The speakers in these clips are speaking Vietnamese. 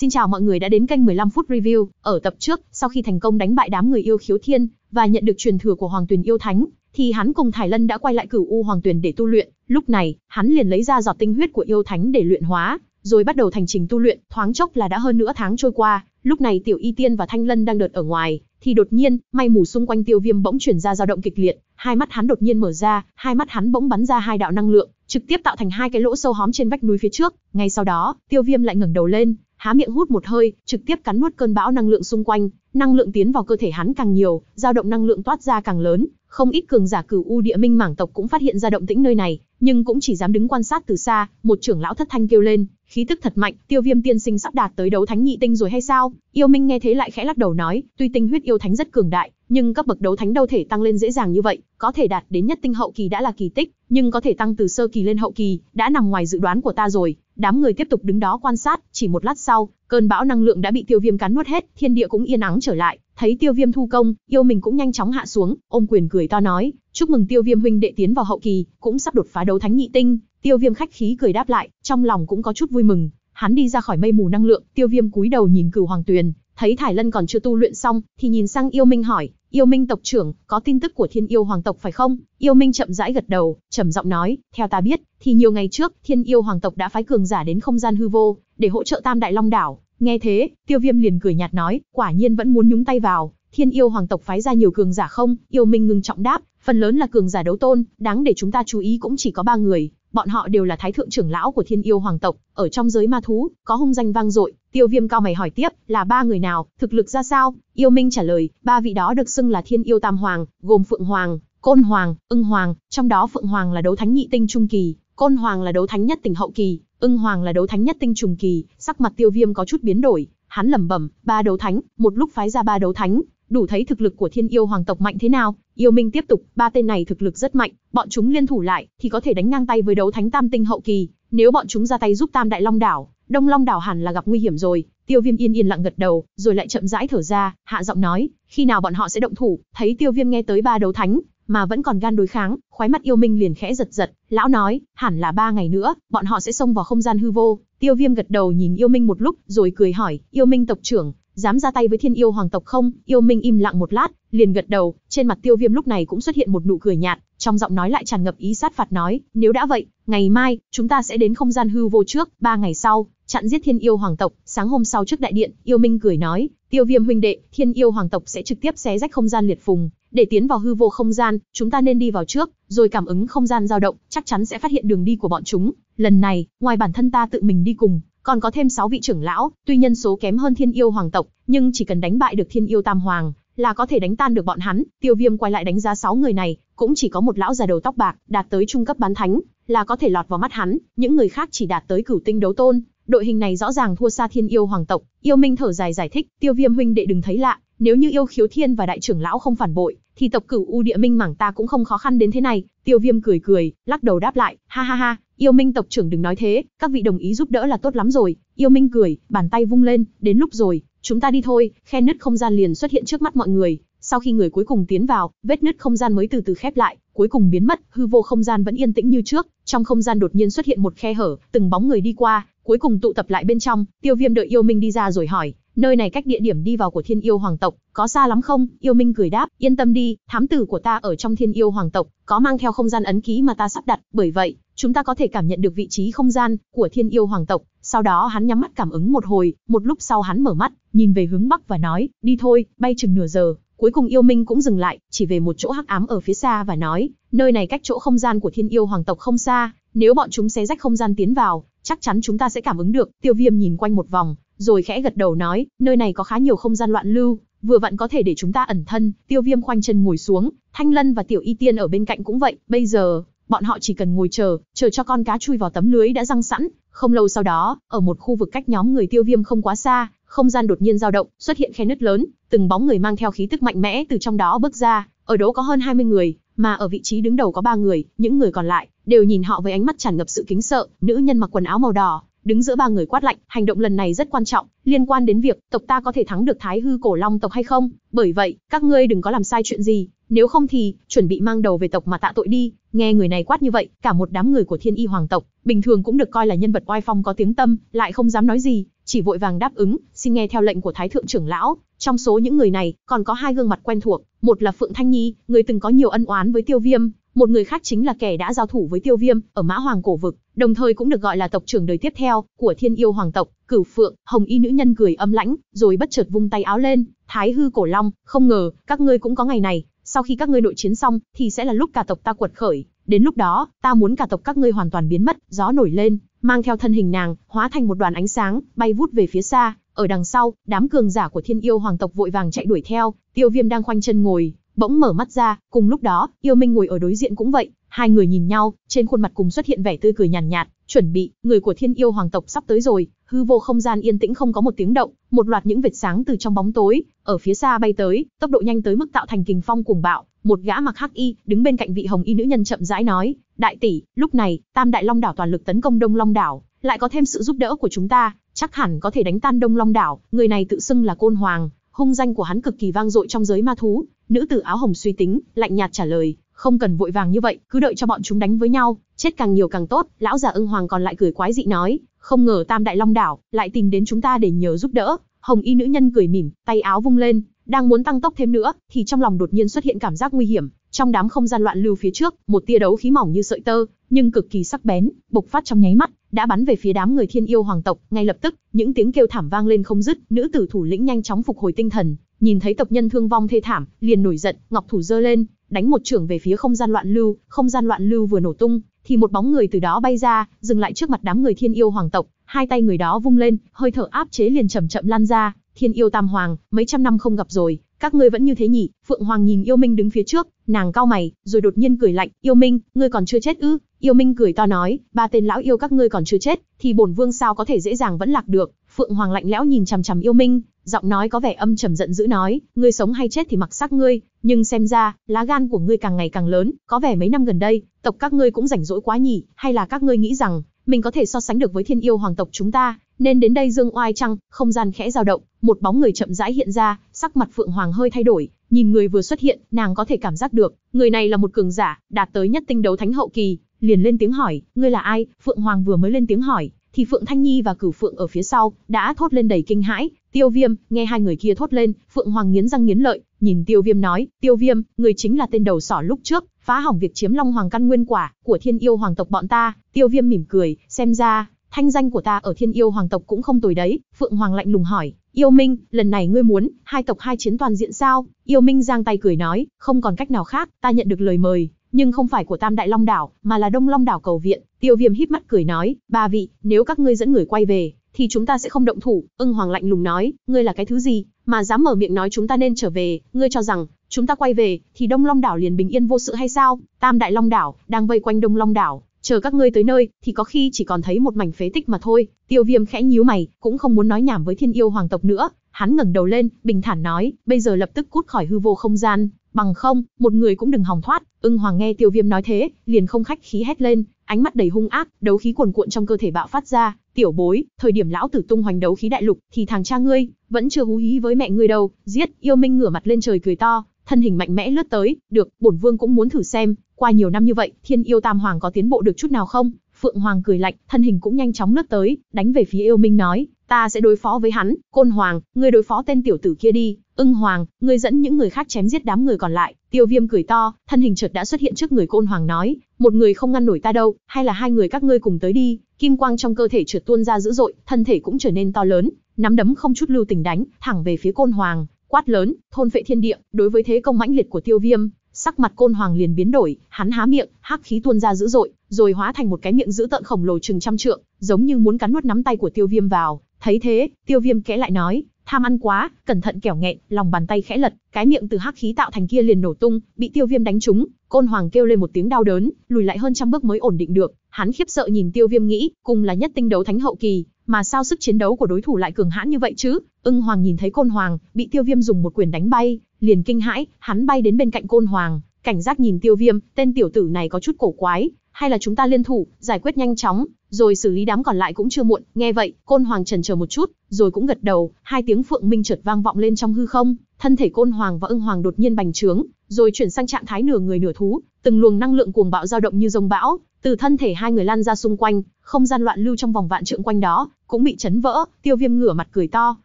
Xin chào mọi người đã đến kênh 15 phút review. Ở tập trước, sau khi thành công đánh bại đám người yêu khiếu thiên và nhận được truyền thừa của Hoàng Tuyền yêu thánh, thì hắn cùng Thải Lân đã quay lại Cửu U Hoàng Tuyền để tu luyện. Lúc này, hắn liền lấy ra giọt tinh huyết của yêu thánh để luyện hóa, rồi bắt đầu thành trình tu luyện, thoáng chốc là đã hơn nửa tháng trôi qua. Lúc này Tiểu Y Tiên và Thanh Lân đang đợt ở ngoài, thì đột nhiên, may mù xung quanh Tiêu Viêm bỗng chuyển ra dao động kịch liệt, hai mắt hắn đột nhiên mở ra, hai mắt hắn bỗng bắn ra hai đạo năng lượng, trực tiếp tạo thành hai cái lỗ sâu hóm trên vách núi phía trước. Ngay sau đó, Tiêu Viêm lại ngẩng đầu lên, há miệng hút một hơi, trực tiếp cắn nuốt cơn bão năng lượng xung quanh, năng lượng tiến vào cơ thể hắn càng nhiều, dao động năng lượng toát ra càng lớn, không ít cường giả cửu u địa minh mảng tộc cũng phát hiện ra động tĩnh nơi này, nhưng cũng chỉ dám đứng quan sát từ xa, một trưởng lão thất thanh kêu lên, khí tức thật mạnh, Tiêu Viêm tiên sinh sắp đạt tới đấu thánh nhị tinh rồi hay sao? Yêu Minh nghe thế lại khẽ lắc đầu nói, tuy tinh huyết yêu thánh rất cường đại, nhưng cấp bậc đấu thánh đâu thể tăng lên dễ dàng như vậy, có thể đạt đến nhất tinh hậu kỳ đã là kỳ tích, nhưng có thể tăng từ sơ kỳ lên hậu kỳ, đã nằm ngoài dự đoán của ta rồi, Đám người tiếp tục đứng đó quan sát, chỉ một lát sau, cơn bão năng lượng đã bị Tiêu Viêm cắn nuốt hết, thiên địa cũng yên ắng trở lại. Thấy Tiêu Viêm thu công, yêu mình cũng nhanh chóng hạ xuống, ôm quyền cười to nói, "Chúc mừng Tiêu Viêm huynh đệ tiến vào hậu kỳ, cũng sắp đột phá đấu thánh nhị tinh." Tiêu Viêm khách khí cười đáp lại, trong lòng cũng có chút vui mừng. Hắn đi ra khỏi mây mù năng lượng, Tiêu Viêm cúi đầu nhìn Cửu Hoàng Tuyền, Thấy Thải Lân còn chưa tu luyện xong, thì nhìn sang Yêu Minh hỏi, "Yêu Minh tộc trưởng, có tin tức của Thiên Yêu Hoàng tộc phải không?" Yêu Minh chậm rãi gật đầu, trầm giọng nói, "Theo ta biết, thì nhiều ngày trước, Thiên Yêu Hoàng tộc đã phái cường giả đến không gian hư vô để hỗ trợ Tam Đại Long đảo." Nghe thế, Tiêu Viêm liền cười nhạt nói, "Quả nhiên vẫn muốn nhúng tay vào, Thiên Yêu Hoàng tộc phái ra nhiều cường giả không?" Yêu Minh ngừng trọng đáp, "Phần lớn là cường giả đấu tôn, đáng để chúng ta chú ý cũng chỉ có ba người." bọn họ đều là thái thượng trưởng lão của thiên yêu hoàng tộc, ở trong giới ma thú, có hung danh vang dội. Tiêu viêm cao mày hỏi tiếp, là ba người nào, thực lực ra sao? Yêu Minh trả lời, ba vị đó được xưng là thiên yêu tam hoàng, gồm Phượng Hoàng, Côn Hoàng, Ưng Hoàng, trong đó Phượng Hoàng là đấu thánh nhị tinh trung kỳ, Côn Hoàng là đấu thánh nhất tỉnh hậu kỳ, Ưng Hoàng là đấu thánh nhất tinh trùng kỳ, sắc mặt tiêu viêm có chút biến đổi, hắn lẩm bẩm, ba đấu thánh, một lúc phái ra ba đấu thánh, đủ thấy thực lực của thiên yêu hoàng tộc mạnh thế nào. Yêu Minh tiếp tục, ba tên này thực lực rất mạnh, bọn chúng liên thủ lại, thì có thể đánh ngang tay với đấu thánh tam tinh hậu kỳ. Nếu bọn chúng ra tay giúp Tam Đại Long Đảo, Đông Long Đảo hẳn là gặp nguy hiểm rồi. Tiêu Viêm yên yên lặng gật đầu, rồi lại chậm rãi thở ra, hạ giọng nói, khi nào bọn họ sẽ động thủ? Thấy Tiêu Viêm nghe tới ba đấu thánh, mà vẫn còn gan đối kháng, khoái mắt yêu minh liền khẽ giật giật, lão nói, hẳn là ba ngày nữa, bọn họ sẽ xông vào không gian hư vô. Tiêu Viêm gật đầu nhìn yêu minh một lúc, rồi cười hỏi, yêu minh tộc trưởng, dám ra tay với thiên yêu hoàng tộc không? Yêu Minh im lặng một lát, liền gật đầu, trên mặt tiêu viêm lúc này cũng xuất hiện một nụ cười nhạt, trong giọng nói lại tràn ngập ý sát phạt nói, nếu đã vậy, ngày mai, chúng ta sẽ đến không gian hư vô trước, ba ngày sau, chặn giết thiên yêu hoàng tộc, sáng hôm sau trước đại điện, yêu Minh cười nói, tiêu viêm huynh đệ, thiên yêu hoàng tộc sẽ trực tiếp xé rách không gian liệt phùng, để tiến vào hư vô không gian, chúng ta nên đi vào trước, rồi cảm ứng không gian dao động, chắc chắn sẽ phát hiện đường đi của bọn chúng. Lần này, ngoài bản thân ta tự mình đi cùng, còn có thêm 6 vị trưởng lão, tuy nhân số kém hơn thiên yêu hoàng tộc, nhưng chỉ cần đánh bại được thiên yêu tam hoàng, là có thể đánh tan được bọn hắn. Tiêu viêm quay lại đánh giá 6 người này, cũng chỉ có một lão già đầu tóc bạc, đạt tới trung cấp bán thánh, là có thể lọt vào mắt hắn, những người khác chỉ đạt tới cửu tinh đấu tôn. Đội hình này rõ ràng thua xa thiên yêu hoàng tộc, yêu minh thở dài giải thích, tiêu viêm huynh đệ đừng thấy lạ, nếu như yêu khiếu thiên và đại trưởng lão không phản bội, thì tộc cửu u địa minh mảng ta cũng không khó khăn đến thế này. Tiêu viêm cười cười, lắc đầu đáp lại, ha ha ha, Yêu Minh tộc trưởng đừng nói thế, các vị đồng ý giúp đỡ là tốt lắm rồi. Yêu Minh cười, bàn tay vung lên, đến lúc rồi, chúng ta đi thôi. Khe nứt không gian liền xuất hiện trước mắt mọi người. Sau khi người cuối cùng tiến vào, vết nứt không gian mới từ từ khép lại, cuối cùng biến mất. Hư vô không gian vẫn yên tĩnh như trước. Trong không gian đột nhiên xuất hiện một khe hở, từng bóng người đi qua, cuối cùng tụ tập lại bên trong. Tiêu Viêm đợi Yêu Minh đi ra rồi hỏi, nơi này cách địa điểm đi vào của Thiên Yêu Hoàng tộc có xa lắm không? Yêu Minh cười đáp, yên tâm đi, thám tử của ta ở trong Thiên Yêu Hoàng tộc, có mang theo không gian ấn ký mà ta sắp đặt, bởi vậy, chúng ta có thể cảm nhận được vị trí không gian của thiên yêu hoàng tộc. Sau đó hắn nhắm mắt cảm ứng một hồi, một lúc sau hắn mở mắt, nhìn về hướng bắc và nói, đi thôi, bay chừng nửa giờ. Cuối cùng yêu minh cũng dừng lại, chỉ về một chỗ hắc ám ở phía xa và nói, nơi này cách chỗ không gian của thiên yêu hoàng tộc không xa, nếu bọn chúng xé rách không gian tiến vào, chắc chắn chúng ta sẽ cảm ứng được. Tiêu viêm nhìn quanh một vòng, rồi khẽ gật đầu nói, nơi này có khá nhiều không gian loạn lưu, vừa vặn có thể để chúng ta ẩn thân. Tiêu Viêm khoanh chân ngồi xuống, Thanh Lân và Tiểu Y Tiên ở bên cạnh cũng vậy. Bây giờ, Bọn họ chỉ cần ngồi chờ, chờ cho con cá chui vào tấm lưới đã răng sẵn. Không lâu sau đó, ở một khu vực cách nhóm người tiêu viêm không quá xa, không gian đột nhiên dao động, xuất hiện khe nứt lớn, từng bóng người mang theo khí tức mạnh mẽ từ trong đó bước ra, ở đó có hơn 20 người, mà ở vị trí đứng đầu có 3 người, những người còn lại đều nhìn họ với ánh mắt tràn ngập sự kính sợ, nữ nhân mặc quần áo màu đỏ, đứng giữa ba người quát lạnh, hành động lần này rất quan trọng, liên quan đến việc tộc ta có thể thắng được Thái Hư Cổ Long tộc hay không, bởi vậy, các ngươi đừng có làm sai chuyện gì, nếu không thì, chuẩn bị mang đầu về tộc mà tạ tội đi, nghe người này quát như vậy, cả một đám người của thiên y hoàng tộc, bình thường cũng được coi là nhân vật oai phong có tiếng tâm, lại không dám nói gì, chỉ vội vàng đáp ứng, xin nghe theo lệnh của thái thượng trưởng lão. Trong số những người này, còn có hai gương mặt quen thuộc, một là Phượng Thanh Nhi, người từng có nhiều ân oán với Tiêu Viêm, một người khác chính là kẻ đã giao thủ với Tiêu Viêm ở Mã Hoàng cổ vực, đồng thời cũng được gọi là tộc trưởng đời tiếp theo của Thiên Yêu hoàng tộc, Cửu Phượng, Hồng Y nữ nhân cười âm lãnh, rồi bất chợt vung tay áo lên, Thái hư cổ long, không ngờ, các ngươi cũng có ngày này, sau khi các ngươi nội chiến xong, thì sẽ là lúc cả tộc ta quật khởi, đến lúc đó, ta muốn cả tộc các ngươi hoàn toàn biến mất, gió nổi lên, mang theo thân hình nàng, hóa thành một đoàn ánh sáng, bay vút về phía xa, ở đằng sau, đám cường giả của thiên yêu hoàng tộc vội vàng chạy đuổi theo, tiêu viêm đang khoanh chân ngồi, bỗng mở mắt ra, cùng lúc đó, yêu minh ngồi ở đối diện cũng vậy, hai người nhìn nhau, trên khuôn mặt cùng xuất hiện vẻ tươi cười nhàn nhạt, nhạt, chuẩn bị, người của thiên yêu hoàng tộc sắp tới rồi, hư vô không gian yên tĩnh không có một tiếng động, một loạt những vệt sáng từ trong bóng tối, ở phía xa bay tới, tốc độ nhanh tới mức tạo thành kình phong cuồng bạo, một gã mặc hắc y, đứng bên cạnh vị hồng y nữ nhân chậm rãi nói, đại tỷ, lúc này, tam đại long đảo toàn lực tấn công đông long đảo, lại có thêm sự giúp đỡ của chúng ta, chắc hẳn có thể đánh tan đông long đảo, người này tự xưng là côn hoàng, hung danh của hắn cực kỳ vang dội trong giới ma thú, Nữ tử áo hồng suy tính, lạnh nhạt trả lời, không cần vội vàng như vậy, cứ đợi cho bọn chúng đánh với nhau, chết càng nhiều càng tốt. Lão già ưng hoàng còn lại cười quái dị nói, không ngờ Tam Đại Long Đảo lại tìm đến chúng ta để nhờ giúp đỡ. Hồng y nữ nhân cười mỉm, tay áo vung lên, đang muốn tăng tốc thêm nữa, thì trong lòng đột nhiên xuất hiện cảm giác nguy hiểm. Trong đám không gian loạn lưu phía trước, một tia đấu khí mỏng như sợi tơ, nhưng cực kỳ sắc bén, bộc phát trong nháy mắt, đã bắn về phía đám người thiên yêu hoàng tộc. Ngay lập tức, những tiếng kêu thảm vang lên không dứt, nữ tử thủ lĩnh nhanh chóng phục hồi tinh thần, nhìn thấy tộc nhân thương vong thê thảm, liền nổi giận, ngọc thủ giơ lên, đánh một trưởng về phía không gian loạn lưu, không gian loạn lưu vừa nổ tung, thì một bóng người từ đó bay ra, dừng lại trước mặt đám người Thiên Yêu hoàng tộc, hai tay người đó vung lên, hơi thở áp chế liền chậm chậm lan ra, Thiên Yêu Tam Hoàng, mấy trăm năm không gặp rồi, các ngươi vẫn như thế nhỉ? Phượng Hoàng nhìn Yêu Minh đứng phía trước, nàng cao mày, rồi đột nhiên cười lạnh, "Yêu Minh, ngươi còn chưa chết ư?" Yêu Minh cười to nói, "Ba tên lão yêu các ngươi còn chưa chết, thì bổn vương sao có thể dễ dàng vẫn lạc được?" Phượng Hoàng lạnh lẽo nhìn chằm chằm Yêu Minh, giọng nói có vẻ âm trầm giận dữ nói, ngươi sống hay chết thì mặc sắc ngươi, nhưng xem ra, lá gan của ngươi càng ngày càng lớn, có vẻ mấy năm gần đây, tộc các ngươi cũng rảnh rỗi quá nhỉ, hay là các ngươi nghĩ rằng, mình có thể so sánh được với thiên yêu hoàng tộc chúng ta, nên đến đây dương oai chăng, không gian khẽ dao động, một bóng người chậm rãi hiện ra, sắc mặt Phượng Hoàng hơi thay đổi, nhìn người vừa xuất hiện, nàng có thể cảm giác được, người này là một cường giả, đạt tới nhất tinh đấu thánh hậu kỳ, liền lên tiếng hỏi, ngươi là ai, Phượng Hoàng vừa mới lên tiếng hỏi, thì Phượng Thanh Nhi và Cửu Phượng ở phía sau đã thốt lên đầy kinh hãi, "Tiêu Viêm!" Nghe hai người kia thốt lên, Phượng Hoàng nghiến răng nghiến lợi, nhìn Tiêu Viêm nói, "Tiêu Viêm, người chính là tên đầu sỏ lúc trước phá hỏng việc chiếm Long Hoàng căn nguyên quả của Thiên Yêu Hoàng tộc bọn ta." Tiêu Viêm mỉm cười, xem ra thanh danh của ta ở Thiên Yêu Hoàng tộc cũng không tồi đấy." Phượng Hoàng lạnh lùng hỏi, "Yêu Minh, lần này ngươi muốn hai tộc hai chiến toàn diện sao?" Yêu Minh giang tay cười nói, "Không còn cách nào khác, ta nhận được lời mời nhưng không phải của Tam Đại Long Đảo, mà là Đông Long Đảo cầu viện. Tiêu Viêm híp mắt cười nói, ba vị, nếu các ngươi dẫn người quay về, thì chúng ta sẽ không động thủ. Ưng Hoàng lạnh lùng nói, ngươi là cái thứ gì, mà dám mở miệng nói chúng ta nên trở về? Ngươi cho rằng chúng ta quay về, thì Đông Long Đảo liền bình yên vô sự hay sao? Tam Đại Long Đảo đang vây quanh Đông Long Đảo, chờ các ngươi tới nơi, thì có khi chỉ còn thấy một mảnh phế tích mà thôi. Tiêu Viêm khẽ nhíu mày, cũng không muốn nói nhảm với Thiên Yêu Hoàng tộc nữa, hắn ngẩng đầu lên, bình thản nói, bây giờ lập tức cút khỏi hư vô không gian, Bằng không, một người cũng đừng hòng thoát. Ưng Hoàng nghe Tiêu Viêm nói thế, liền không khách khí hét lên, ánh mắt đầy hung ác, đấu khí cuồn cuộn trong cơ thể bạo phát ra, "Tiểu bối, thời điểm lão tử tung hoành đấu khí đại lục, thì thằng cha ngươi vẫn chưa hú hí với mẹ ngươi đâu." Giết, Yêu Minh ngửa mặt lên trời cười to, thân hình mạnh mẽ lướt tới, "Được, bổn vương cũng muốn thử xem, qua nhiều năm như vậy, Thiên Yêu Tam Hoàng có tiến bộ được chút nào không?" Phượng Hoàng cười lạnh, thân hình cũng nhanh chóng lướt tới, đánh về phía Yêu Minh nói, Ta sẽ đối phó với hắn, Côn Hoàng, ngươi đối phó tên tiểu tử kia đi, Ưng Hoàng, ngươi dẫn những người khác chém giết đám người còn lại. Tiêu Viêm cười to, thân hình chợt đã xuất hiện trước người Côn Hoàng nói, một người không ngăn nổi ta đâu, hay là hai người các ngươi cùng tới đi. Kim quang trong cơ thể trượt tuôn ra dữ dội, thân thể cũng trở nên to lớn, nắm đấm không chút lưu tình đánh, thẳng về phía Côn Hoàng, quát lớn, thôn phệ thiên địa, đối với thế công mãnh liệt của Tiêu Viêm, sắc mặt Côn Hoàng liền biến đổi, hắn há miệng, hắc khí tuôn ra dữ dội, rồi hóa thành một cái miệng dữ tợn khổng lồ chừng trăm trượng, giống như muốn cắn nuốt nắm tay của Tiêu Viêm vào, Thấy thế, tiêu viêm kẽ lại nói, tham ăn quá, cẩn thận kẻo nghẹn, lòng bàn tay khẽ lật, cái miệng từ hắc khí tạo thành kia liền nổ tung, bị tiêu viêm đánh trúng, côn hoàng kêu lên một tiếng đau đớn, lùi lại hơn trăm bước mới ổn định được, hắn khiếp sợ nhìn tiêu viêm nghĩ, cùng là nhất tinh đấu thánh hậu kỳ, mà sao sức chiến đấu của đối thủ lại cường hãn như vậy chứ? Ưng hoàng nhìn thấy côn hoàng, bị tiêu viêm dùng một quyền đánh bay, liền kinh hãi, hắn bay đến bên cạnh côn hoàng, cảnh giác nhìn tiêu viêm, tên tiểu tử này có chút cổ quái, hay là chúng ta liên thủ, giải quyết nhanh chóng, rồi xử lý đám còn lại cũng chưa muộn. Nghe vậy, Côn Hoàng chần chờ một chút, rồi cũng gật đầu, hai tiếng phượng minh chợt vang vọng lên trong hư không, thân thể Côn Hoàng và Ưng Hoàng đột nhiên bành trướng, rồi chuyển sang trạng thái nửa người nửa thú, từng luồng năng lượng cuồng bạo dao động như rông bão, từ thân thể hai người lan ra xung quanh, không gian loạn lưu trong vòng vạn trượng quanh đó cũng bị chấn vỡ, Tiêu Viêm ngửa mặt cười to,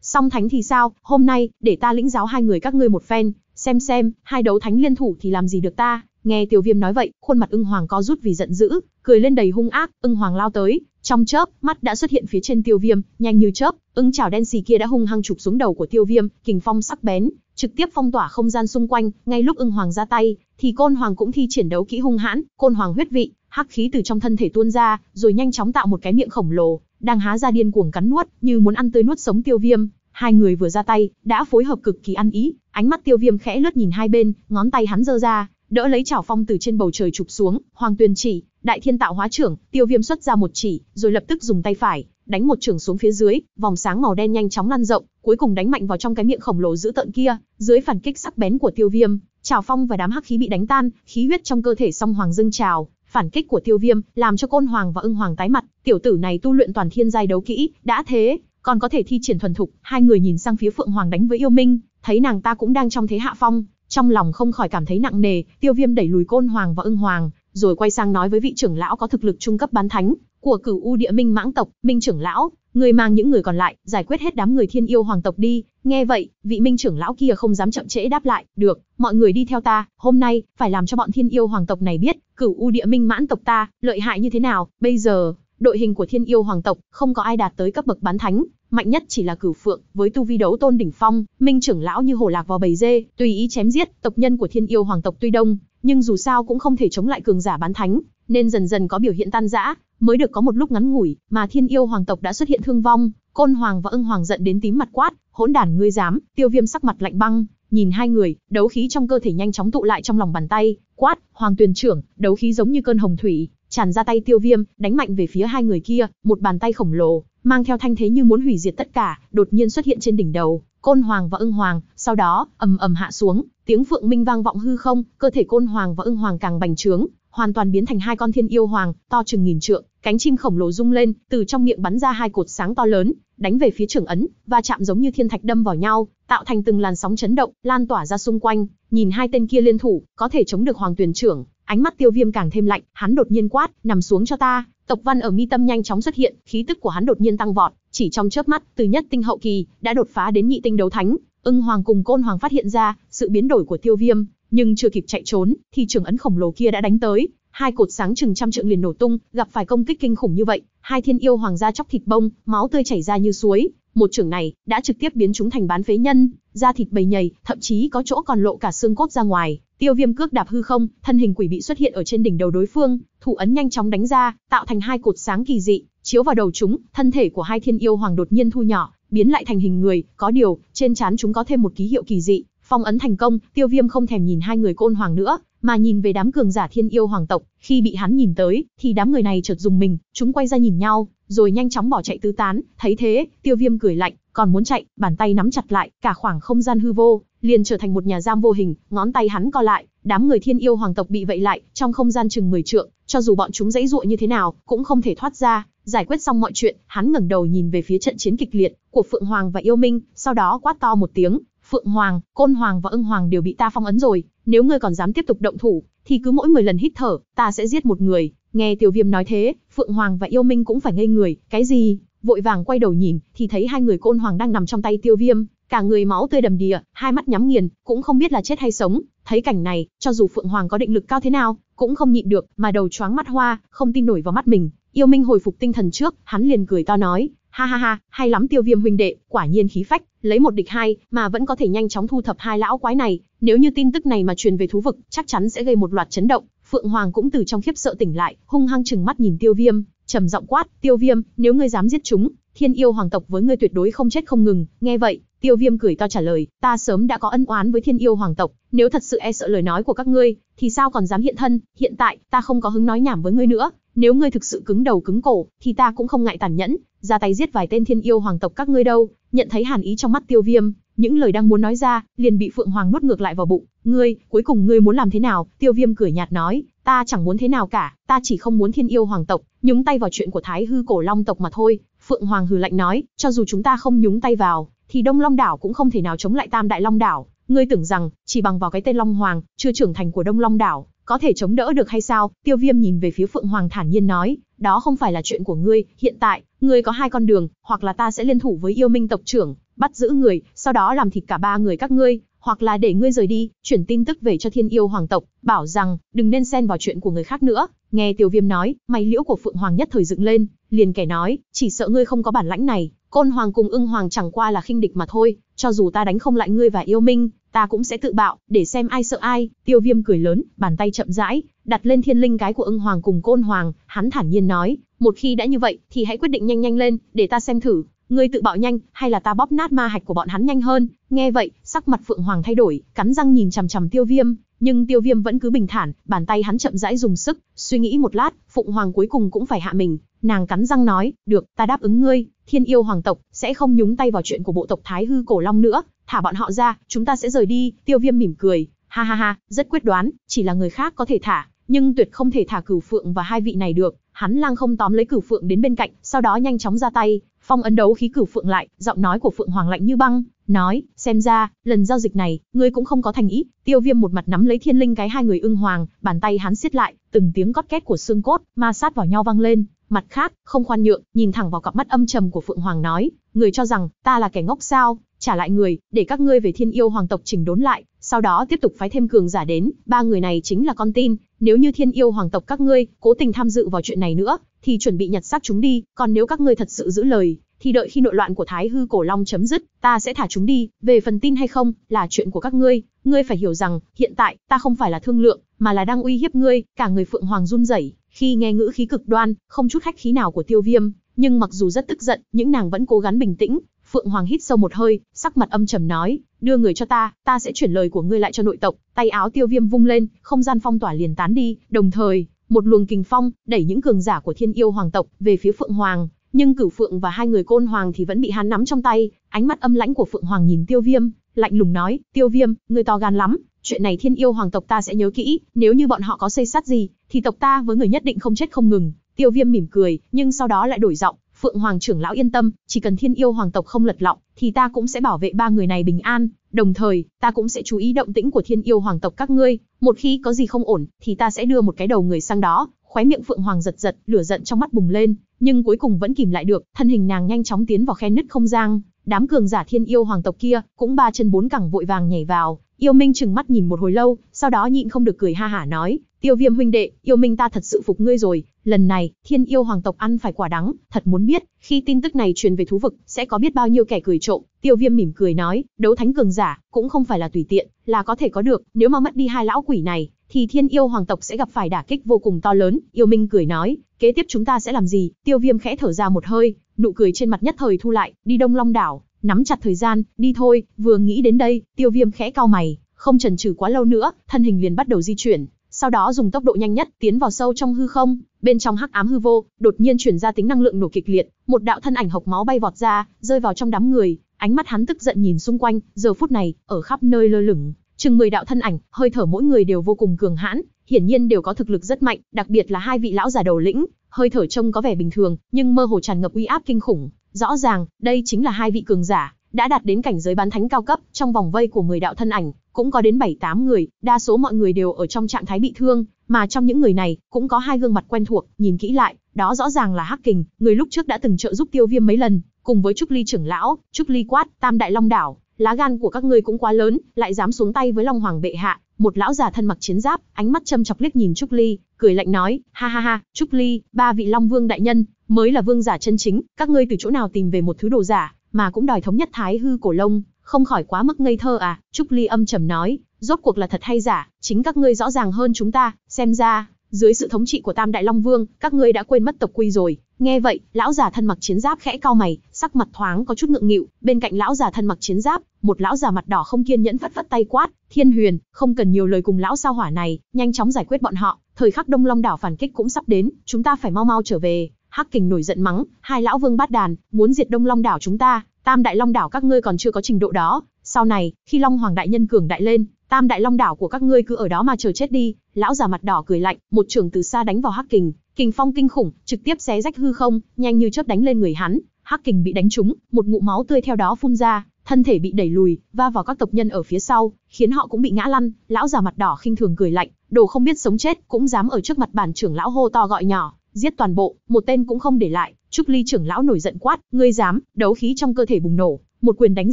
song thánh thì sao, hôm nay để ta lĩnh giáo hai người các ngươi một phen, xem xem, hai đấu thánh liên thủ thì làm gì được ta, Nghe Tiểu Viêm nói vậy, khuôn mặt Ưng Hoàng co rút vì giận dữ, cười lên đầy hung ác, Ưng Hoàng lao tới, trong chớp, mắt đã xuất hiện phía trên Tiêu Viêm, nhanh như chớp, ứng chảo đen xì kia đã hung hăng chụp xuống đầu của Tiêu Viêm, kình phong sắc bén, trực tiếp phong tỏa không gian xung quanh, ngay lúc Ưng Hoàng ra tay, thì Côn Hoàng cũng thi triển đấu kỹ hung hãn, Côn Hoàng huyết vị, hắc khí từ trong thân thể tuôn ra, rồi nhanh chóng tạo một cái miệng khổng lồ, đang há ra điên cuồng cắn nuốt, như muốn ăn tươi nuốt sống Tiêu Viêm. Hai người vừa ra tay, đã phối hợp cực kỳ ăn ý, ánh mắt Tiêu Viêm khẽ lướt nhìn hai bên, ngón tay hắn giơ ra, đỡ lấy chảo phong từ trên bầu trời chụp xuống, Hoàng tuyên chỉ, đại thiên tạo hóa trưởng, Tiêu Viêm xuất ra một chỉ, rồi lập tức dùng tay phải đánh một trưởng xuống phía dưới, vòng sáng màu đen nhanh chóng lan rộng, cuối cùng đánh mạnh vào trong cái miệng khổng lồ dữ tợn kia, dưới phản kích sắc bén của Tiêu Viêm, Trào Phong và đám hắc khí bị đánh tan, khí huyết trong cơ thể Song Hoàng dâng trào, phản kích của Tiêu Viêm làm cho Côn Hoàng và Ưng Hoàng tái mặt, tiểu tử này tu luyện toàn thiên giai đấu kỹ, đã thế, còn có thể thi triển thuần thục, hai người nhìn sang phía Phượng Hoàng đánh với Yêu Minh, thấy nàng ta cũng đang trong thế hạ phong, trong lòng không khỏi cảm thấy nặng nề, tiêu viêm đẩy lùi côn hoàng và ưng hoàng, rồi quay sang nói với vị trưởng lão có thực lực trung cấp bán thánh, của cửu u địa minh mãng tộc, minh trưởng lão, người mang những người còn lại, giải quyết hết đám người thiên yêu hoàng tộc đi. Nghe vậy, vị minh trưởng lão kia không dám chậm trễ đáp lại, được, mọi người đi theo ta, hôm nay, phải làm cho bọn thiên yêu hoàng tộc này biết, cửu u địa minh mãn tộc ta, lợi hại như thế nào, bây giờ, đội hình của thiên yêu hoàng tộc, không có ai đạt tới cấp bậc bán thánh, mạnh nhất chỉ là cửu phượng, với tu vi đấu tôn đỉnh phong, minh trưởng lão như hổ lạc vào bầy dê, tùy ý chém giết, tộc nhân của thiên yêu hoàng tộc tuy đông, nhưng dù sao cũng không thể chống lại cường giả bán thánh, nên dần dần có biểu hiện tan rã, mới được có một lúc ngắn ngủi, mà thiên yêu hoàng tộc đã xuất hiện thương vong, côn hoàng và ưng hoàng giận đến tím mặt quát, hỗn đản ngươi dám, tiêu viêm sắc mặt lạnh băng, nhìn hai người, đấu khí trong cơ thể nhanh chóng tụ lại trong lòng bàn tay, quát, hoàng tuyền trưởng, đấu khí giống như cơn hồng thủy, tràn ra tay tiêu viêm, đánh mạnh về phía hai người kia, một bàn tay khổng lồ, mang theo thanh thế như muốn hủy diệt tất cả, đột nhiên xuất hiện trên đỉnh đầu, côn hoàng và ưng hoàng, sau đó ầm ầm hạ xuống, tiếng phượng minh vang vọng hư không, cơ thể côn hoàng và ưng hoàng càng bành trướng, hoàn toàn biến thành hai con thiên yêu hoàng, to chừng nghìn trượng, cánh chim khổng lồ rung lên, từ trong miệng bắn ra hai cột sáng to lớn, đánh về phía trưởng ấn, và chạm giống như thiên thạch đâm vào nhau, tạo thành từng làn sóng chấn động, lan tỏa ra xung quanh, nhìn hai tên kia liên thủ, có thể chống được hoàng tuyển trưởng, ánh mắt tiêu viêm càng thêm lạnh, hắn đột nhiên quát, nằm xuống cho ta, Tộc Văn ở mi tâm nhanh chóng xuất hiện, khí tức của hắn đột nhiên tăng vọt, chỉ trong chớp mắt, từ nhất tinh hậu kỳ đã đột phá đến nhị tinh đấu thánh. Ưng Hoàng cùng Côn Hoàng phát hiện ra sự biến đổi của Tiêu Viêm, nhưng chưa kịp chạy trốn, thì trường ấn khổng lồ kia đã đánh tới, hai cột sáng chừng trăm trượng liền nổ tung, gặp phải công kích kinh khủng như vậy, hai thiên yêu hoàng gia chóc thịt bông, máu tươi chảy ra như suối, một trường này đã trực tiếp biến chúng thành bán phế nhân, da thịt bầy nhầy, thậm chí có chỗ còn lộ cả xương cốt ra ngoài, Tiêu Viêm cước đạp hư không, thân hình quỷ bị xuất hiện ở trên đỉnh đầu đối phương, thủ ấn nhanh chóng đánh ra, tạo thành hai cột sáng kỳ dị, chiếu vào đầu chúng, thân thể của hai thiên yêu hoàng đột nhiên thu nhỏ, biến lại thành hình người, có điều, trên trán chúng có thêm một ký hiệu kỳ dị, phong ấn thành công, Tiêu Viêm không thèm nhìn hai người côn hoàng nữa, mà nhìn về đám cường giả thiên yêu hoàng tộc, khi bị hắn nhìn tới, thì đám người này chợt dùng mình, chúng quay ra nhìn nhau, rồi nhanh chóng bỏ chạy tứ tán, thấy thế, Tiêu Viêm cười lạnh, còn muốn chạy, bàn tay nắm chặt lại, cả khoảng không gian hư vô, liền trở thành một nhà giam vô hình, ngón tay hắn co lại, đám người thiên yêu hoàng tộc bị vậy lại, trong không gian chừng 10 trượng, cho dù bọn chúng dãy dụa như thế nào, cũng không thể thoát ra. Giải quyết xong mọi chuyện, hắn ngẩng đầu nhìn về phía trận chiến kịch liệt của Phượng Hoàng và Yêu Minh, sau đó quát to một tiếng, Phượng Hoàng, Côn Hoàng và Ưng Hoàng đều bị ta phong ấn rồi, nếu ngươi còn dám tiếp tục động thủ, thì cứ mỗi 10 lần hít thở, ta sẽ giết một người. Nghe Tiểu Viêm nói thế, Phượng Hoàng và Yêu Minh cũng phải ngây người, cái gì? Vội vàng quay đầu nhìn, thì thấy hai người Côn Hoàng đang nằm trong tay Tiêu Viêm, Cả người máu tươi đầm đìa, hai mắt nhắm nghiền, cũng không biết là chết hay sống. Thấy cảnh này, cho dù Phượng Hoàng có định lực cao thế nào, cũng không nhịn được, mà đầu choáng mắt hoa, không tin nổi vào mắt mình. Yêu Minh hồi phục tinh thần trước, hắn liền cười to nói, ha ha ha, hay lắm tiêu viêm huynh đệ, quả nhiên khí phách, lấy một địch hai, mà vẫn có thể nhanh chóng thu thập hai lão quái này, nếu như tin tức này mà truyền về thú vực, chắc chắn sẽ gây một loạt chấn động. Phượng Hoàng cũng từ trong khiếp sợ tỉnh lại, hung hăng chừng mắt nhìn tiêu viêm, trầm giọng quát, tiêu viêm, nếu ngươi dám giết chúng, thiên yêu hoàng tộc với ngươi tuyệt đối không chết không ngừng, nghe vậy, tiêu viêm cười to trả lời, ta sớm đã có ân oán với thiên yêu hoàng tộc, nếu thật sự e sợ lời nói của các ngươi, thì sao còn dám hiện thân, hiện tại, ta không có hứng nói nhảm với ngươi nữa, nếu ngươi thực sự cứng đầu cứng cổ, thì ta cũng không ngại tàn nhẫn, ra tay giết vài tên thiên yêu hoàng tộc các ngươi đâu, nhận thấy hàn ý trong mắt tiêu viêm, những lời đang muốn nói ra, liền bị Phượng Hoàng nuốt ngược lại vào bụng. Ngươi, cuối cùng ngươi muốn làm thế nào? Tiêu Viêm cười nhạt nói, ta chẳng muốn thế nào cả, ta chỉ không muốn Thiên yêu hoàng tộc nhúng tay vào chuyện của Thái hư cổ long tộc mà thôi. Phượng Hoàng hừ lạnh nói, cho dù chúng ta không nhúng tay vào, thì Đông Long đảo cũng không thể nào chống lại Tam Đại Long đảo. Ngươi tưởng rằng, chỉ bằng vào cái tên Long Hoàng, chưa trưởng thành của Đông Long đảo, có thể chống đỡ được hay sao? Tiêu Viêm nhìn về phía Phượng Hoàng thản nhiên nói, đó không phải là chuyện của ngươi, hiện tại, ngươi có hai con đường, hoặc là ta sẽ liên thủ với yêu minh tộc trưởng, bắt giữ người, sau đó làm thịt cả ba người các ngươi, hoặc là để ngươi rời đi, chuyển tin tức về cho thiên yêu hoàng tộc, bảo rằng, đừng nên xen vào chuyện của người khác nữa. Nghe Tiểu viêm nói, mày liễu của phượng hoàng nhất thời dựng lên, liền kẻ nói, chỉ sợ ngươi không có bản lãnh này, côn hoàng cùng ưng hoàng chẳng qua là khinh địch mà thôi, cho dù ta đánh không lại ngươi và yêu minh, ta cũng sẽ tự bạo, để xem ai sợ ai. Tiêu viêm cười lớn, bàn tay chậm rãi, đặt lên thiên linh cái của ưng hoàng cùng côn hoàng, hắn thản nhiên nói, một khi đã như vậy, thì hãy quyết định nhanh nhanh lên, để ta xem thử, Ngươi tự bạo nhanh, hay là ta bóp nát ma hạch của bọn hắn nhanh hơn? Nghe vậy, sắc mặt Phượng Hoàng thay đổi, cắn răng nhìn chằm chằm Tiêu Viêm, nhưng Tiêu Viêm vẫn cứ bình thản, bàn tay hắn chậm rãi dùng sức, suy nghĩ một lát, Phượng Hoàng cuối cùng cũng phải hạ mình, nàng cắn răng nói, "Được, ta đáp ứng ngươi, Thiên Yêu hoàng tộc sẽ không nhúng tay vào chuyện của bộ tộc Thái Hư Cổ Long nữa, thả bọn họ ra, chúng ta sẽ rời đi." Tiêu Viêm mỉm cười, "Ha ha ha, rất quyết đoán, chỉ là người khác có thể thả, nhưng tuyệt không thể thả Cửu Phượng và hai vị này được." Hắn lang không tóm lấy Cửu Phượng đến bên cạnh, sau đó nhanh chóng ra tay, Phong ấn đấu khí cửu phượng lại, giọng nói của Phượng Hoàng lạnh như băng, nói, xem ra, lần giao dịch này, ngươi cũng không có thành ý. Tiêu Viêm một mặt nắm lấy Thiên Linh cái hai người ưng hoàng, bàn tay hắn siết lại, từng tiếng cót két của xương cốt ma sát vào nhau vang lên, mặt khác, không khoan nhượng, nhìn thẳng vào cặp mắt âm trầm của Phượng Hoàng nói, người cho rằng ta là kẻ ngốc sao, trả lại người, để các ngươi về Thiên Yêu Hoàng tộc chỉnh đốn lại, sau đó tiếp tục phái thêm cường giả đến, ba người này chính là con tin, nếu như thiên yêu hoàng tộc các ngươi cố tình tham dự vào chuyện này nữa, thì chuẩn bị nhặt xác chúng đi, còn nếu các ngươi thật sự giữ lời, thì đợi khi nội loạn của Thái Hư Cổ Long chấm dứt, ta sẽ thả chúng đi, về phần tin hay không, là chuyện của các ngươi, ngươi phải hiểu rằng, hiện tại, ta không phải là thương lượng, mà là đang uy hiếp ngươi, cả người Phượng Hoàng run rẩy, khi nghe ngữ khí cực đoan, không chút khách khí nào của Tiêu Viêm, nhưng mặc dù rất tức giận, những nàng vẫn cố gắng bình tĩnh, Phượng Hoàng hít sâu một hơi, sắc mặt âm trầm nói, đưa người cho ta, ta sẽ chuyển lời của ngươi lại cho nội tộc, tay áo tiêu viêm vung lên, không gian phong tỏa liền tán đi, đồng thời, một luồng kình phong, đẩy những cường giả của thiên yêu hoàng tộc về phía Phượng Hoàng, nhưng cửu Phượng và hai người côn hoàng thì vẫn bị hắn nắm trong tay, ánh mắt âm lãnh của Phượng Hoàng nhìn tiêu viêm, lạnh lùng nói, tiêu viêm, ngươi to gan lắm, chuyện này thiên yêu hoàng tộc ta sẽ nhớ kỹ, nếu như bọn họ có xây sát gì, thì tộc ta với người nhất định không chết không ngừng, tiêu viêm mỉm cười, nhưng sau đó lại đổi giọng, Phượng Hoàng trưởng lão yên tâm, chỉ cần Thiên Yêu Hoàng tộc không lật lọng, thì ta cũng sẽ bảo vệ ba người này bình an, đồng thời, ta cũng sẽ chú ý động tĩnh của Thiên Yêu Hoàng tộc các ngươi, một khi có gì không ổn, thì ta sẽ đưa một cái đầu người sang đó." Khóe miệng Phượng Hoàng giật giật, lửa giận trong mắt bùng lên, nhưng cuối cùng vẫn kìm lại được, thân hình nàng nhanh chóng tiến vào khe nứt không gian, Đám cường giả thiên yêu hoàng tộc kia, cũng ba chân bốn cẳng vội vàng nhảy vào, yêu minh chừng mắt nhìn một hồi lâu, sau đó nhịn không được cười ha hả nói, tiêu viêm huynh đệ, yêu minh ta thật sự phục ngươi rồi, lần này, thiên yêu hoàng tộc ăn phải quả đắng, thật muốn biết, khi tin tức này truyền về thú vực, sẽ có biết bao nhiêu kẻ cười trộm, tiêu viêm mỉm cười nói, đấu thánh cường giả, cũng không phải là tùy tiện, là có thể có được, nếu mà mất đi hai lão quỷ này, thì thiên yêu hoàng tộc sẽ gặp phải đả kích vô cùng to lớn, yêu minh cười nói, kế tiếp chúng ta sẽ làm gì, tiêu viêm khẽ thở ra một hơi, nụ cười trên mặt nhất thời thu lại, đi Đông Long đảo, nắm chặt thời gian, đi thôi, vừa nghĩ đến đây, tiêu viêm khẽ cau mày, không chần chừ quá lâu nữa, thân hình liền bắt đầu di chuyển, sau đó dùng tốc độ nhanh nhất tiến vào sâu trong hư không, bên trong hắc ám hư vô, đột nhiên chuyển ra tính năng lượng nổ kịch liệt, một đạo thân ảnh hộc máu bay vọt ra, rơi vào trong đám người, ánh mắt hắn tức giận nhìn xung quanh, giờ phút này, ở khắp nơi lơ lửng, chừng 10 đạo thân ảnh, hơi thở mỗi người đều vô cùng cường hãn, hiển nhiên đều có thực lực rất mạnh, đặc biệt là hai vị lão già đầu lĩnh, hơi thở trông có vẻ bình thường, nhưng mơ hồ tràn ngập uy áp kinh khủng, rõ ràng, đây chính là hai vị cường giả, đã đạt đến cảnh giới bán thánh cao cấp, trong vòng vây của 10 đạo thân ảnh, cũng có đến 7-8 người, đa số mọi người đều ở trong trạng thái bị thương, mà trong những người này, cũng có hai gương mặt quen thuộc, nhìn kỹ lại, đó rõ ràng là Hắc Kình, người lúc trước đã từng trợ giúp Tiêu Viêm mấy lần, cùng với Trúc Ly trưởng lão, Trúc Ly quát, Tam Đại Long Đảo, lá gan của các ngươi cũng quá lớn, lại dám xuống tay với Long Hoàng bệ hạ, một lão già thân mặc chiến giáp, ánh mắt châm chọc liếc nhìn Trúc Ly, cười lạnh nói, ha ha ha, Trúc Ly, ba vị Long Vương đại nhân, mới là vương giả chân chính, các ngươi từ chỗ nào tìm về một thứ đồ giả, mà cũng đòi thống nhất thái hư cổ lông, không khỏi quá mức ngây thơ à, Trúc Ly âm trầm nói, rốt cuộc là thật hay giả, chính các ngươi rõ ràng hơn chúng ta, xem ra, dưới sự thống trị của Tam Đại Long Vương, các ngươi đã quên mất tộc quy rồi. Nghe vậy, lão già thân mặc chiến giáp khẽ cau mày, sắc mặt thoáng có chút ngượng nghịu, bên cạnh lão già thân mặc chiến giáp, một lão già mặt đỏ không kiên nhẫn phất phất tay quát, "Thiên Huyền, không cần nhiều lời cùng lão sao hỏa này, nhanh chóng giải quyết bọn họ, thời khắc Đông Long đảo phản kích cũng sắp đến, chúng ta phải mau mau trở về. Hắc Kình nổi giận mắng, hai lão vương bát đàn, muốn diệt Đông Long đảo chúng ta, Tam Đại Long đảo các ngươi còn chưa có trình độ đó, sau này, khi Long Hoàng đại nhân cường đại lên, Tam Đại Long đảo của các ngươi cứ ở đó mà chờ chết đi. Lão già mặt đỏ cười lạnh, một trường từ xa đánh vào Hắc Kình, kình phong kinh khủng, trực tiếp xé rách hư không, nhanh như chớp đánh lên người hắn. Hắc Kình bị đánh trúng, một ngụm máu tươi theo đó phun ra, thân thể bị đẩy lùi, va vào các tộc nhân ở phía sau, khiến họ cũng bị ngã lăn, lão già mặt đỏ khinh thường cười lạnh, đồ không biết sống chết, cũng dám ở trước mặt bản trưởng lão hô to gọi nhỏ, giết toàn bộ, một tên cũng không để lại. Trúc Ly trưởng lão nổi giận quát, ngươi dám, đấu khí trong cơ thể bùng nổ, một quyền đánh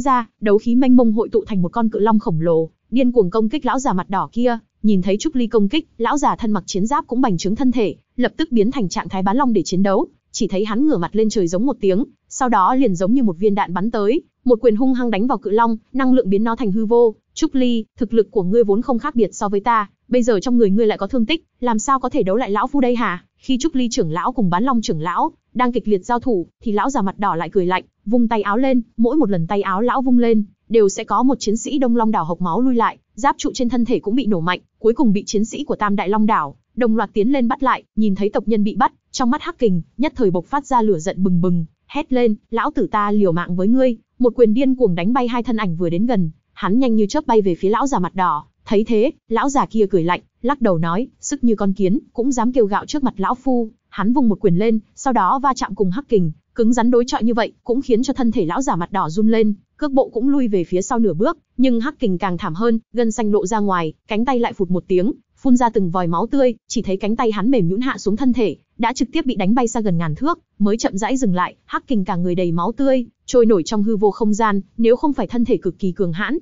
ra, đấu khí mênh mông hội tụ thành một con cự long khổng lồ, điên cuồng công kích lão già mặt đỏ kia. Nhìn thấy Trúc Ly công kích, lão già thân mặc chiến giáp cũng bành trướng thân thể, lập tức biến thành trạng thái bán long để chiến đấu, chỉ thấy hắn ngửa mặt lên trời giống một tiếng, sau đó liền giống như một viên đạn bắn tới, một quyền hung hăng đánh vào cự long, năng lượng biến nó thành hư vô. Trúc Ly, thực lực của ngươi vốn không khác biệt so với ta, bây giờ trong người ngươi lại có thương tích, làm sao có thể đấu lại lão phu đây hả? Khi Trúc Ly trưởng lão cùng Bán Long trưởng lão đang kịch liệt giao thủ, thì lão già mặt đỏ lại cười lạnh, vung tay áo lên, mỗi một lần tay áo lão vung lên, đều sẽ có một chiến sĩ Đông Long đảo hộc máu lui lại, giáp trụ trên thân thể cũng bị nổ mạnh, cuối cùng bị chiến sĩ của Tam Đại Long đảo đồng loạt tiến lên bắt lại, nhìn thấy tộc nhân bị bắt, trong mắt Hắc Kình, nhất thời bộc phát ra lửa giận bừng bừng, hét lên, lão tử ta liều mạng với ngươi, một quyền điên cuồng đánh bay hai thân ảnh vừa đến gần, hắn nhanh như chớp bay về phía lão già mặt đỏ, thấy thế, lão già kia cười lạnh, lắc đầu nói, sức như con kiến, cũng dám kêu gạo trước mặt lão phu, hắn vung một quyền lên, sau đó va chạm cùng Hắc Kình, cứng rắn đối chọi như vậy, cũng khiến cho thân thể lão già mặt đỏ run lên, cước bộ cũng lui về phía sau nửa bước, nhưng Hắc Kình càng thảm hơn, gân xanh lộ ra ngoài, cánh tay lại phụt một tiếng, phun ra từng vòi máu tươi, chỉ thấy cánh tay hắn mềm nhũn hạ xuống thân thể, đã trực tiếp bị đánh bay xa gần ngàn thước, mới chậm rãi dừng lại, hắc kình cả người đầy máu tươi, trôi nổi trong hư vô không gian, nếu không phải thân thể cực kỳ cường hãn,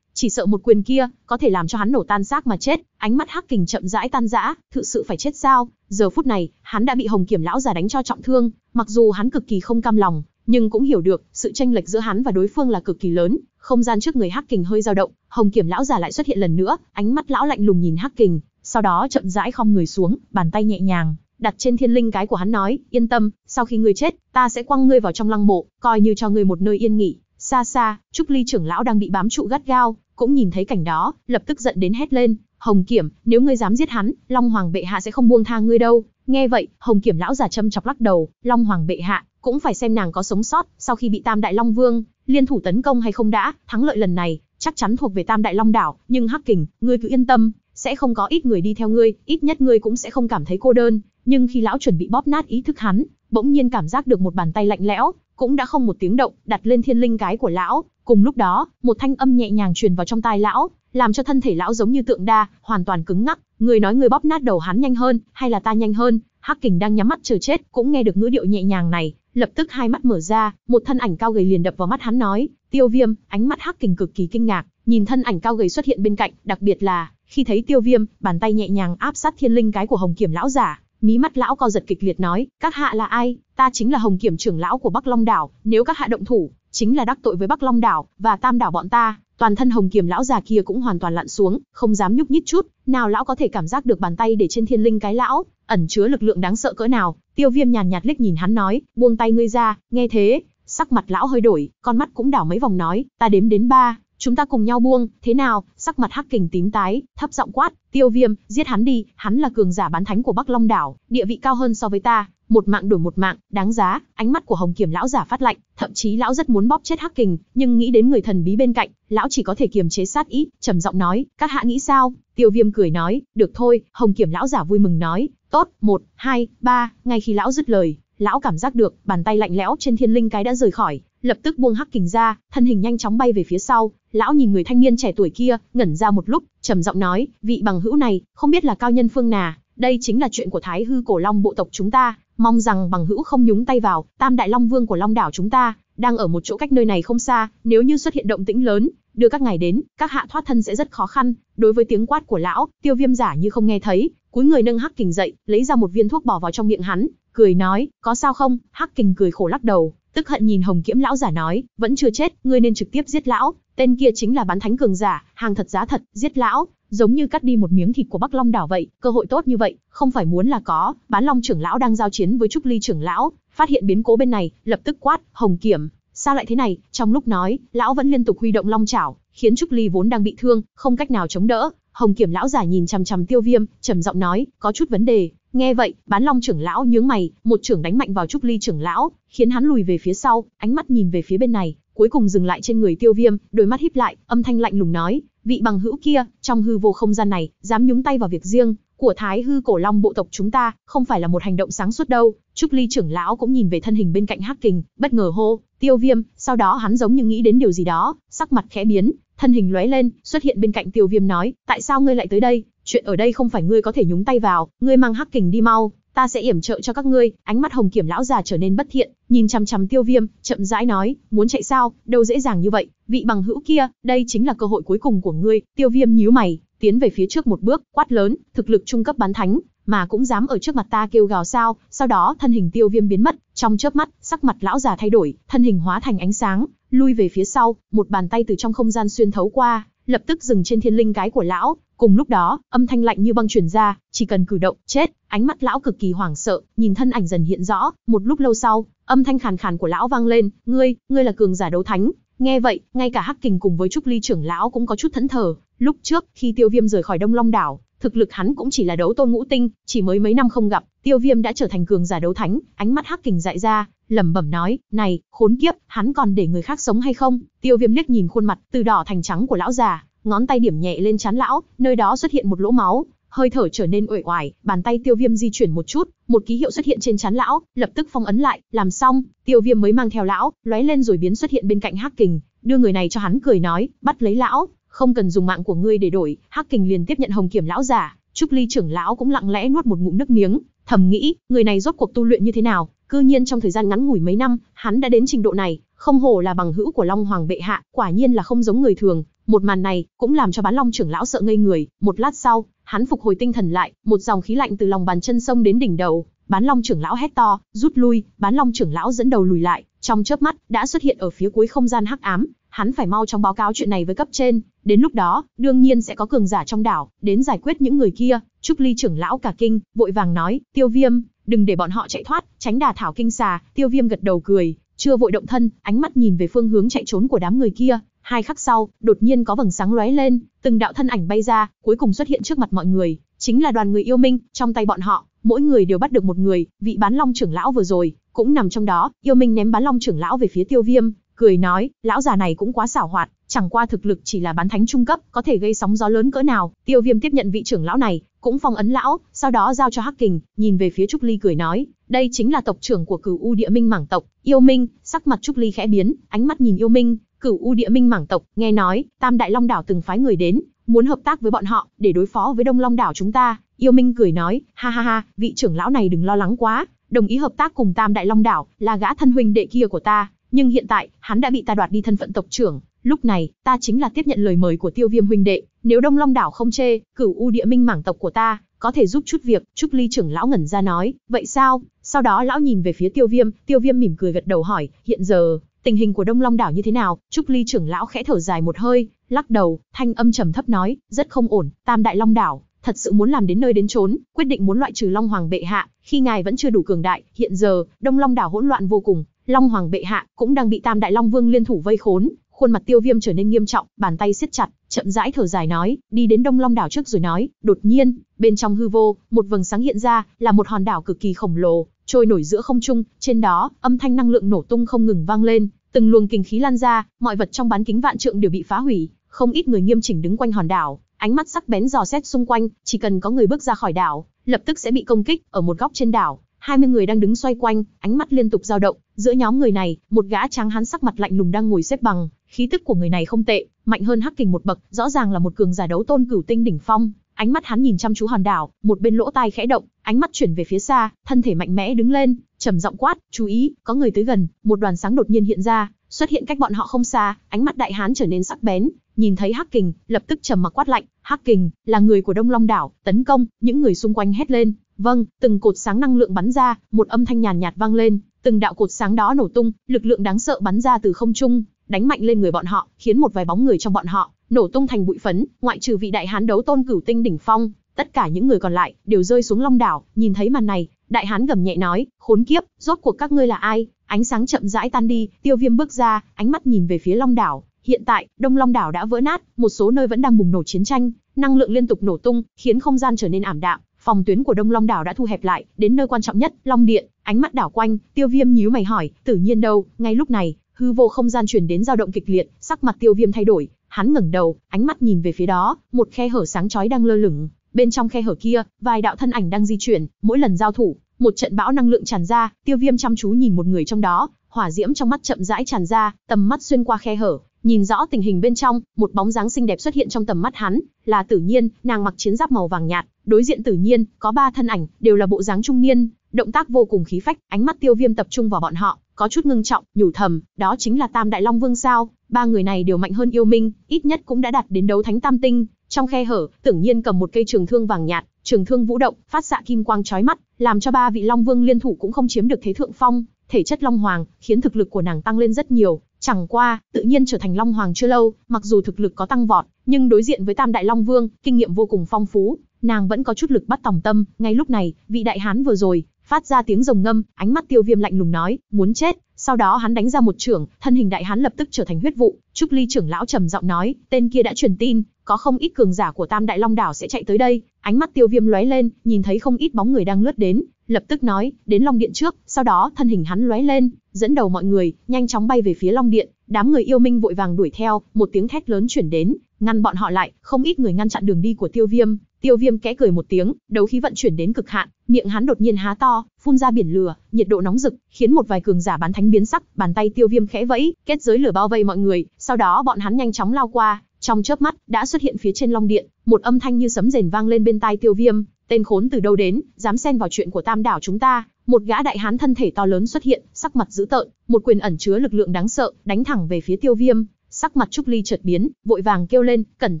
chỉ sợ một quyền kia có thể làm cho hắn nổ tan xác mà chết, ánh mắt hắc kình chậm rãi tan rã, thực sự phải chết sao? Giờ phút này, hắn đã bị Hồng Kiểm lão già đánh cho trọng thương, mặc dù hắn cực kỳ không cam lòng, nhưng cũng hiểu được, sự tranh lệch giữa hắn và đối phương là cực kỳ lớn, không gian trước người hắc kình hơi dao động, Hồng Kiểm lão già lại xuất hiện lần nữa, ánh mắt lão lạnh lùng nhìn hắc kình, sau đó chậm rãi khom người xuống, bàn tay nhẹ nhàng, đặt trên thiên linh cái của hắn nói, yên tâm, sau khi ngươi chết, ta sẽ quăng ngươi vào trong lăng mộ, coi như cho ngươi một nơi yên nghỉ. Xa xa, Trúc Ly trưởng lão đang bị bám trụ gắt gao, cũng nhìn thấy cảnh đó, lập tức giận đến hét lên, Hồng Kiểm, nếu ngươi dám giết hắn, Long Hoàng bệ hạ sẽ không buông tha ngươi đâu. Nghe vậy, Hồng Kiểm lão giả châm chọc lắc đầu, Long Hoàng bệ hạ, cũng phải xem nàng có sống sót, sau khi bị Tam Đại Long Vương, liên thủ tấn công hay không đã, thắng lợi lần này, chắc chắn thuộc về Tam Đại Long Đảo, nhưng Hắc Kình, ngươi cứ yên tâm, sẽ không có ít người đi theo ngươi, ít nhất ngươi cũng sẽ không cảm thấy cô đơn. Nhưng khi lão chuẩn bị bóp nát ý thức hắn, bỗng nhiên cảm giác được một bàn tay lạnh lẽo, cũng đã không một tiếng động, đặt lên thiên linh cái của lão. Cùng lúc đó, một thanh âm nhẹ nhàng truyền vào trong tai lão, làm cho thân thể lão giống như tượng đa, hoàn toàn cứng ngắc. Người nói người bóp nát đầu hắn nhanh hơn, hay là ta nhanh hơn? Hắc Kình đang nhắm mắt chờ chết, cũng nghe được ngữ điệu nhẹ nhàng này, lập tức hai mắt mở ra, một thân ảnh cao gầy liền đập vào mắt hắn nói, "Tiêu Viêm." Ánh mắt Hắc Kình cực kỳ kinh ngạc, nhìn thân ảnh cao gầy xuất hiện bên cạnh, đặc biệt là khi thấy Tiêu Viêm, bàn tay nhẹ nhàng áp sát thiên linh cái của Hồng Kiểm lão giả, mí mắt lão co giật kịch liệt nói, "Các hạ là ai? Ta chính là Hồng Kiểm trưởng lão của Bắc Long đảo, nếu các hạ động thủ, chính là đắc tội với Bắc Long đảo và Tam đảo bọn ta." Toàn thân Hồng Kiểm lão già kia cũng hoàn toàn lặn xuống, không dám nhúc nhích chút, nào lão có thể cảm giác được bàn tay để trên thiên linh cái lão ẩn chứa lực lượng đáng sợ cỡ nào, Tiêu viêm nhàn nhạt liếc nhìn hắn nói, buông tay ngươi ra, nghe thế, sắc mặt lão hơi đổi, con mắt cũng đảo mấy vòng nói, ta đếm đến ba, chúng ta cùng nhau buông, thế nào? Sắc mặt Hắc Kình tím tái, thấp giọng quát, Tiêu Viêm, giết hắn đi, hắn là cường giả bán thánh của Bắc Long đảo, địa vị cao hơn so với ta, một mạng đổi một mạng, đáng giá. Ánh mắt của Hồng Kiểm lão giả phát lạnh, thậm chí lão rất muốn bóp chết Hắc Kình, nhưng nghĩ đến người thần bí bên cạnh, lão chỉ có thể kiềm chế sát ý, trầm giọng nói, các hạ nghĩ sao? Tiêu Viêm cười nói, được thôi, Hồng Kiểm lão giả vui mừng nói, tốt, một, hai, ba. ngay khi lão dứt lời, lão cảm giác được bàn tay lạnh lẽo trên thiên linh cái đã rời khỏi, lập tức buông hắc kình ra, thân hình nhanh chóng bay về phía sau, lão nhìn người thanh niên trẻ tuổi kia, ngẩn ra một lúc, trầm giọng nói, vị bằng hữu này, không biết là cao nhân phương nà, đây chính là chuyện của Thái Hư Cổ Long bộ tộc chúng ta, mong rằng bằng hữu không nhúng tay vào, Tam Đại Long Vương của Long đảo chúng ta, đang ở một chỗ cách nơi này không xa, nếu như xuất hiện động tĩnh lớn, đưa các ngài đến, các hạ thoát thân sẽ rất khó khăn. Đối với tiếng quát của lão, Tiêu Viêm giả như không nghe thấy, cúi người nâng hắc kình dậy lấy ra một viên thuốc bỏ vào trong miệng hắn cười nói có sao không hắc kình cười khổ lắc đầu tức hận nhìn hồng kiếm lão giả nói vẫn chưa chết ngươi nên trực tiếp giết lão tên kia chính là bán thánh cường giả hàng thật giá thật giết lão giống như cắt đi một miếng thịt của bắc long đảo vậy cơ hội tốt như vậy không phải muốn là có bán long trưởng lão đang giao chiến với trúc ly trưởng lão phát hiện biến cố bên này lập tức quát hồng kiểm sao lại thế này trong lúc nói lão vẫn liên tục huy động long chảo khiến trúc ly vốn đang bị thương không cách nào chống đỡ Hồng Kiểm lão giả nhìn chằm chằm Tiêu Viêm, trầm giọng nói, có chút vấn đề. Nghe vậy, Bán Long trưởng lão nhướng mày, một trưởng đánh mạnh vào Trúc Ly trưởng lão, khiến hắn lùi về phía sau, ánh mắt nhìn về phía bên này, cuối cùng dừng lại trên người Tiêu Viêm, đôi mắt híp lại, âm thanh lạnh lùng nói, vị bằng hữu kia, trong hư vô không gian này, dám nhúng tay vào việc riêng của Thái Hư Cổ Long bộ tộc chúng ta, không phải là một hành động sáng suốt đâu. Trúc Ly trưởng lão cũng nhìn về thân hình bên cạnh Hắc Kình, bất ngờ hô, "Tiêu Viêm." Sau đó hắn giống như nghĩ đến điều gì đó, sắc mặt khẽ biến, thân hình lóe lên, xuất hiện bên cạnh Tiêu Viêm nói, "Tại sao ngươi lại tới đây? Chuyện ở đây không phải ngươi có thể nhúng tay vào, ngươi mang Hắc Kình đi mau, ta sẽ yểm trợ cho các ngươi." Ánh mắt Hồng Kiểm lão già trở nên bất thiện, nhìn chằm chằm Tiêu Viêm, chậm rãi nói, "Muốn chạy sao? Đâu dễ dàng như vậy, vị bằng hữu kia, đây chính là cơ hội cuối cùng của ngươi." Tiêu Viêm nhíu mày, tiến về phía trước một bước, quát lớn, thực lực trung cấp bán thánh, mà cũng dám ở trước mặt ta kêu gào sao? Sau đó thân hình Tiêu Viêm biến mất, trong chớp mắt, sắc mặt lão già thay đổi, thân hình hóa thành ánh sáng, lui về phía sau, một bàn tay từ trong không gian xuyên thấu qua, lập tức dừng trên thiên linh cái của lão, cùng lúc đó, âm thanh lạnh như băng truyền ra, chỉ cần cử động, chết, ánh mắt lão cực kỳ hoảng sợ, nhìn thân ảnh dần hiện rõ, một lúc lâu sau, âm thanh khàn khàn của lão vang lên, ngươi, ngươi là cường giả đấu thánh, Nghe vậy, ngay cả Hắc Kình cùng với Trúc Ly trưởng lão cũng có chút thẫn thờ, lúc trước khi Tiêu Viêm rời khỏi Đông Long đảo, thực lực hắn cũng chỉ là đấu tôn ngũ tinh, chỉ mới mấy năm không gặp, Tiêu Viêm đã trở thành cường giả đấu thánh, ánh mắt Hắc Kình dại ra, lẩm bẩm nói, "Này, khốn kiếp, hắn còn để người khác sống hay không?" Tiêu Viêm liếc nhìn khuôn mặt từ đỏ thành trắng của lão già, ngón tay điểm nhẹ lên trán lão, nơi đó xuất hiện một lỗ máu, hơi thở trở nên uể oải, bàn tay Tiêu Viêm di chuyển một chút, một ký hiệu xuất hiện trên trán lão, lập tức phong ấn lại, làm xong, Tiêu Viêm mới mang theo lão, lóe lên rồi biến xuất hiện bên cạnh Hắc Kình, đưa người này cho hắn cười nói, bắt lấy lão, không cần dùng mạng của ngươi để đổi, Hắc Kình liền tiếp nhận Hồng Kiểm lão giả, Trúc Ly trưởng lão cũng lặng lẽ nuốt một ngụm nước miếng, thầm nghĩ, người này rốt cuộc tu luyện như thế nào, cư nhiên trong thời gian ngắn ngủi mấy năm, hắn đã đến trình độ này, không hổ là bằng hữu của Long Hoàng bệ hạ, quả nhiên là không giống người thường, một màn này cũng làm cho Bán Long trưởng lão sợ ngây người, một lát sau, Hắn phục hồi tinh thần lại, một dòng khí lạnh từ lòng bàn chân sông đến đỉnh đầu, Bán Long trưởng lão hét to, rút lui, Bán Long trưởng lão dẫn đầu lùi lại, trong chớp mắt đã xuất hiện ở phía cuối không gian hắc ám, hắn phải mau chóng báo cáo chuyện này với cấp trên, đến lúc đó, đương nhiên sẽ có cường giả trong đảo đến giải quyết những người kia. Trúc Ly trưởng lão cả kinh, vội vàng nói, "Tiêu Viêm, đừng để bọn họ chạy thoát, tránh đà thảo kinh xà." Tiêu Viêm gật đầu cười, chưa vội động thân, ánh mắt nhìn về phương hướng chạy trốn của đám người kia, Hai khắc sau, đột nhiên có vầng sáng lóe lên, từng đạo thân ảnh bay ra, cuối cùng xuất hiện trước mặt mọi người, chính là đoàn người yêu minh, trong tay bọn họ, mỗi người đều bắt được một người, vị bán long trưởng lão vừa rồi, cũng nằm trong đó, yêu minh ném bán long trưởng lão về phía tiêu viêm, cười nói, lão già này cũng quá xảo hoạt, chẳng qua thực lực chỉ là bán thánh trung cấp, có thể gây sóng gió lớn cỡ nào, tiêu viêm tiếp nhận vị trưởng lão này, cũng phong ấn lão, sau đó giao cho Hắc Kình, nhìn về phía Trúc Ly cười nói, đây chính là tộc trưởng của cửu U địa minh mảng tộc, yêu minh, sắc mặt Trúc Ly khẽ biến, ánh mắt nhìn yêu minh, Cửu U Địa Minh mảng tộc, nghe nói, Tam Đại Long Đảo từng phái người đến, muốn hợp tác với bọn họ, để đối phó với Đông Long Đảo chúng ta. Yêu Minh cười nói, ha ha ha, vị trưởng lão này đừng lo lắng quá, đồng ý hợp tác cùng Tam Đại Long Đảo, là gã thân huynh đệ kia của ta, nhưng hiện tại, hắn đã bị ta đoạt đi thân phận tộc trưởng, lúc này, ta chính là tiếp nhận lời mời của Tiêu Viêm huynh đệ, nếu Đông Long Đảo không chê, Cửu U Địa Minh mảng tộc của ta, có thể giúp chút việc, Trúc Ly trưởng lão ngẩn ra nói, vậy sao? Sau đó lão nhìn về phía Tiêu Viêm, Tiêu Viêm mỉm cười gật đầu hỏi, hiện giờ, Tình hình của Đông Long đảo như thế nào? Trúc Ly trưởng lão khẽ thở dài một hơi, lắc đầu, thanh âm trầm thấp nói, rất không ổn, Tam Đại Long đảo, thật sự muốn làm đến nơi đến chốn, quyết định muốn loại trừ Long Hoàng bệ hạ, khi ngài vẫn chưa đủ cường đại, hiện giờ, Đông Long đảo hỗn loạn vô cùng, Long Hoàng bệ hạ cũng đang bị Tam Đại Long Vương liên thủ vây khốn, khuôn mặt Tiêu Viêm trở nên nghiêm trọng, bàn tay siết chặt, chậm rãi thở dài nói, đi đến Đông Long đảo trước rồi nói, đột nhiên, bên trong hư vô, một vầng sáng hiện ra, là một hòn đảo cực kỳ khổng lồ, trôi nổi giữa không trung, trên đó, âm thanh năng lượng nổ tung không ngừng vang lên, từng luồng kinh khí lan ra, mọi vật trong bán kính vạn trượng đều bị phá hủy, không ít người nghiêm chỉnh đứng quanh hòn đảo, ánh mắt sắc bén dò xét xung quanh, chỉ cần có người bước ra khỏi đảo, lập tức sẽ bị công kích, ở một góc trên đảo, 20 người đang đứng xoay quanh, ánh mắt liên tục dao động, giữa nhóm người này, một gã trắng hắn sắc mặt lạnh lùng đang ngồi xếp bằng, khí tức của người này không tệ, mạnh hơn Hắc Kình một bậc, rõ ràng là một cường giả đấu tôn cửu tinh đỉnh phong. Ánh mắt hắn nhìn chăm chú Hòn Đảo, một bên lỗ tai khẽ động, ánh mắt chuyển về phía xa, thân thể mạnh mẽ đứng lên, trầm giọng quát, "Chú ý, có người tới gần." Một đoàn sáng đột nhiên hiện ra, xuất hiện cách bọn họ không xa, ánh mắt đại hán trở nên sắc bén, nhìn thấy Hắc Kình, lập tức trầm mặc quát lạnh, "Hắc Kình, là người của Đông Long Đảo, tấn công!" Những người xung quanh hét lên, "Vâng!" Từng cột sáng năng lượng bắn ra, một âm thanh nhàn nhạt vang lên, từng đạo cột sáng đó nổ tung, lực lượng đáng sợ bắn ra từ không trung, đánh mạnh lên người bọn họ, khiến một vài bóng người trong bọn họ nổ tung thành bụi phấn, ngoại trừ vị đại hán đấu tôn cửu tinh đỉnh phong, tất cả những người còn lại đều rơi xuống long đảo, nhìn thấy màn này, đại hán gầm nhẹ nói, khốn kiếp, rốt cuộc các ngươi là ai? Ánh sáng chậm rãi tan đi, Tiêu Viêm bước ra, ánh mắt nhìn về phía long đảo, hiện tại, Đông Long đảo đã vỡ nát, một số nơi vẫn đang bùng nổ chiến tranh, năng lượng liên tục nổ tung, khiến không gian trở nên ảm đạm, phòng tuyến của Đông Long đảo đã thu hẹp lại, đến nơi quan trọng nhất, Long Điện, ánh mắt đảo quanh, Tiêu Viêm nhíu mày hỏi, Tự nhiên đâu?" Ngay lúc này, hư vô không gian chuyển đến dao động kịch liệt, sắc mặt tiêu viêm thay đổi, hắn ngẩng đầu, ánh mắt nhìn về phía đó, một khe hở sáng chói đang lơ lửng, bên trong khe hở kia, vài đạo thân ảnh đang di chuyển, mỗi lần giao thủ, một trận bão năng lượng tràn ra, tiêu viêm chăm chú nhìn một người trong đó, hỏa diễm trong mắt chậm rãi tràn ra, tầm mắt xuyên qua khe hở, nhìn rõ tình hình bên trong, một bóng dáng xinh đẹp xuất hiện trong tầm mắt hắn, là Tử Nhiên, nàng mặc chiến giáp màu vàng nhạt, đối diện Tử Nhiên, có ba thân ảnh, đều là bộ dáng trung niên, động tác vô cùng khí phách, ánh mắt Tiêu Viêm tập trung vào bọn họ, có chút ngưng trọng, nhủ thầm, đó chính là Tam Đại Long Vương sao, ba người này đều mạnh hơn yêu minh, ít nhất cũng đã đạt đến đấu thánh tam tinh, trong khe hở, tưởng nhiên cầm một cây trường thương vàng nhạt, trường thương vũ động, phát xạ kim quang chói mắt, làm cho ba vị Long Vương liên thủ cũng không chiếm được thế thượng phong, thể chất Long Hoàng, khiến thực lực của nàng tăng lên rất nhiều, chẳng qua, tự nhiên trở thành Long Hoàng chưa lâu, mặc dù thực lực có tăng vọt, nhưng đối diện với Tam Đại Long Vương, kinh nghiệm vô cùng phong phú, nàng vẫn có chút lực bắt tòng tâm, ngay lúc này, vị đại hán vừa rồi, phát ra tiếng rồng ngâm, ánh mắt Tiêu Viêm lạnh lùng nói, muốn chết. Sau đó hắn đánh ra một trưởng, thân hình đại hán lập tức trở thành huyết vụ. Trúc Ly trưởng lão trầm giọng nói, tên kia đã truyền tin, có không ít cường giả của Tam Đại Long đảo sẽ chạy tới đây. Ánh mắt Tiêu Viêm lóe lên, nhìn thấy không ít bóng người đang lướt đến, lập tức nói, đến Long Điện trước, sau đó thân hình hắn lóe lên, dẫn đầu mọi người, nhanh chóng bay về phía Long Điện, đám người yêu minh vội vàng đuổi theo, một tiếng thét lớn truyền đến, ngăn bọn họ lại, không ít người ngăn chặn đường đi của Tiêu Viêm, Tiêu Viêm kẽ cười một tiếng, đấu khí vận chuyển đến cực hạn, miệng hắn đột nhiên há to, phun ra biển lửa, nhiệt độ nóng rực, khiến một vài cường giả bán thánh biến sắc, bàn tay Tiêu Viêm khẽ vẫy, kết giới lửa bao vây mọi người, sau đó bọn hắn nhanh chóng lao qua, trong chớp mắt đã xuất hiện phía trên long điện, một âm thanh như sấm rền vang lên bên tai Tiêu Viêm, tên khốn từ đâu đến, dám xen vào chuyện của Tam đảo chúng ta, một gã đại hán thân thể to lớn xuất hiện, sắc mặt dữ tợn, một quyền ẩn chứa lực lượng đáng sợ, đánh thẳng về phía Tiêu Viêm, sắc mặt Trúc Ly chợt biến, vội vàng kêu lên, cẩn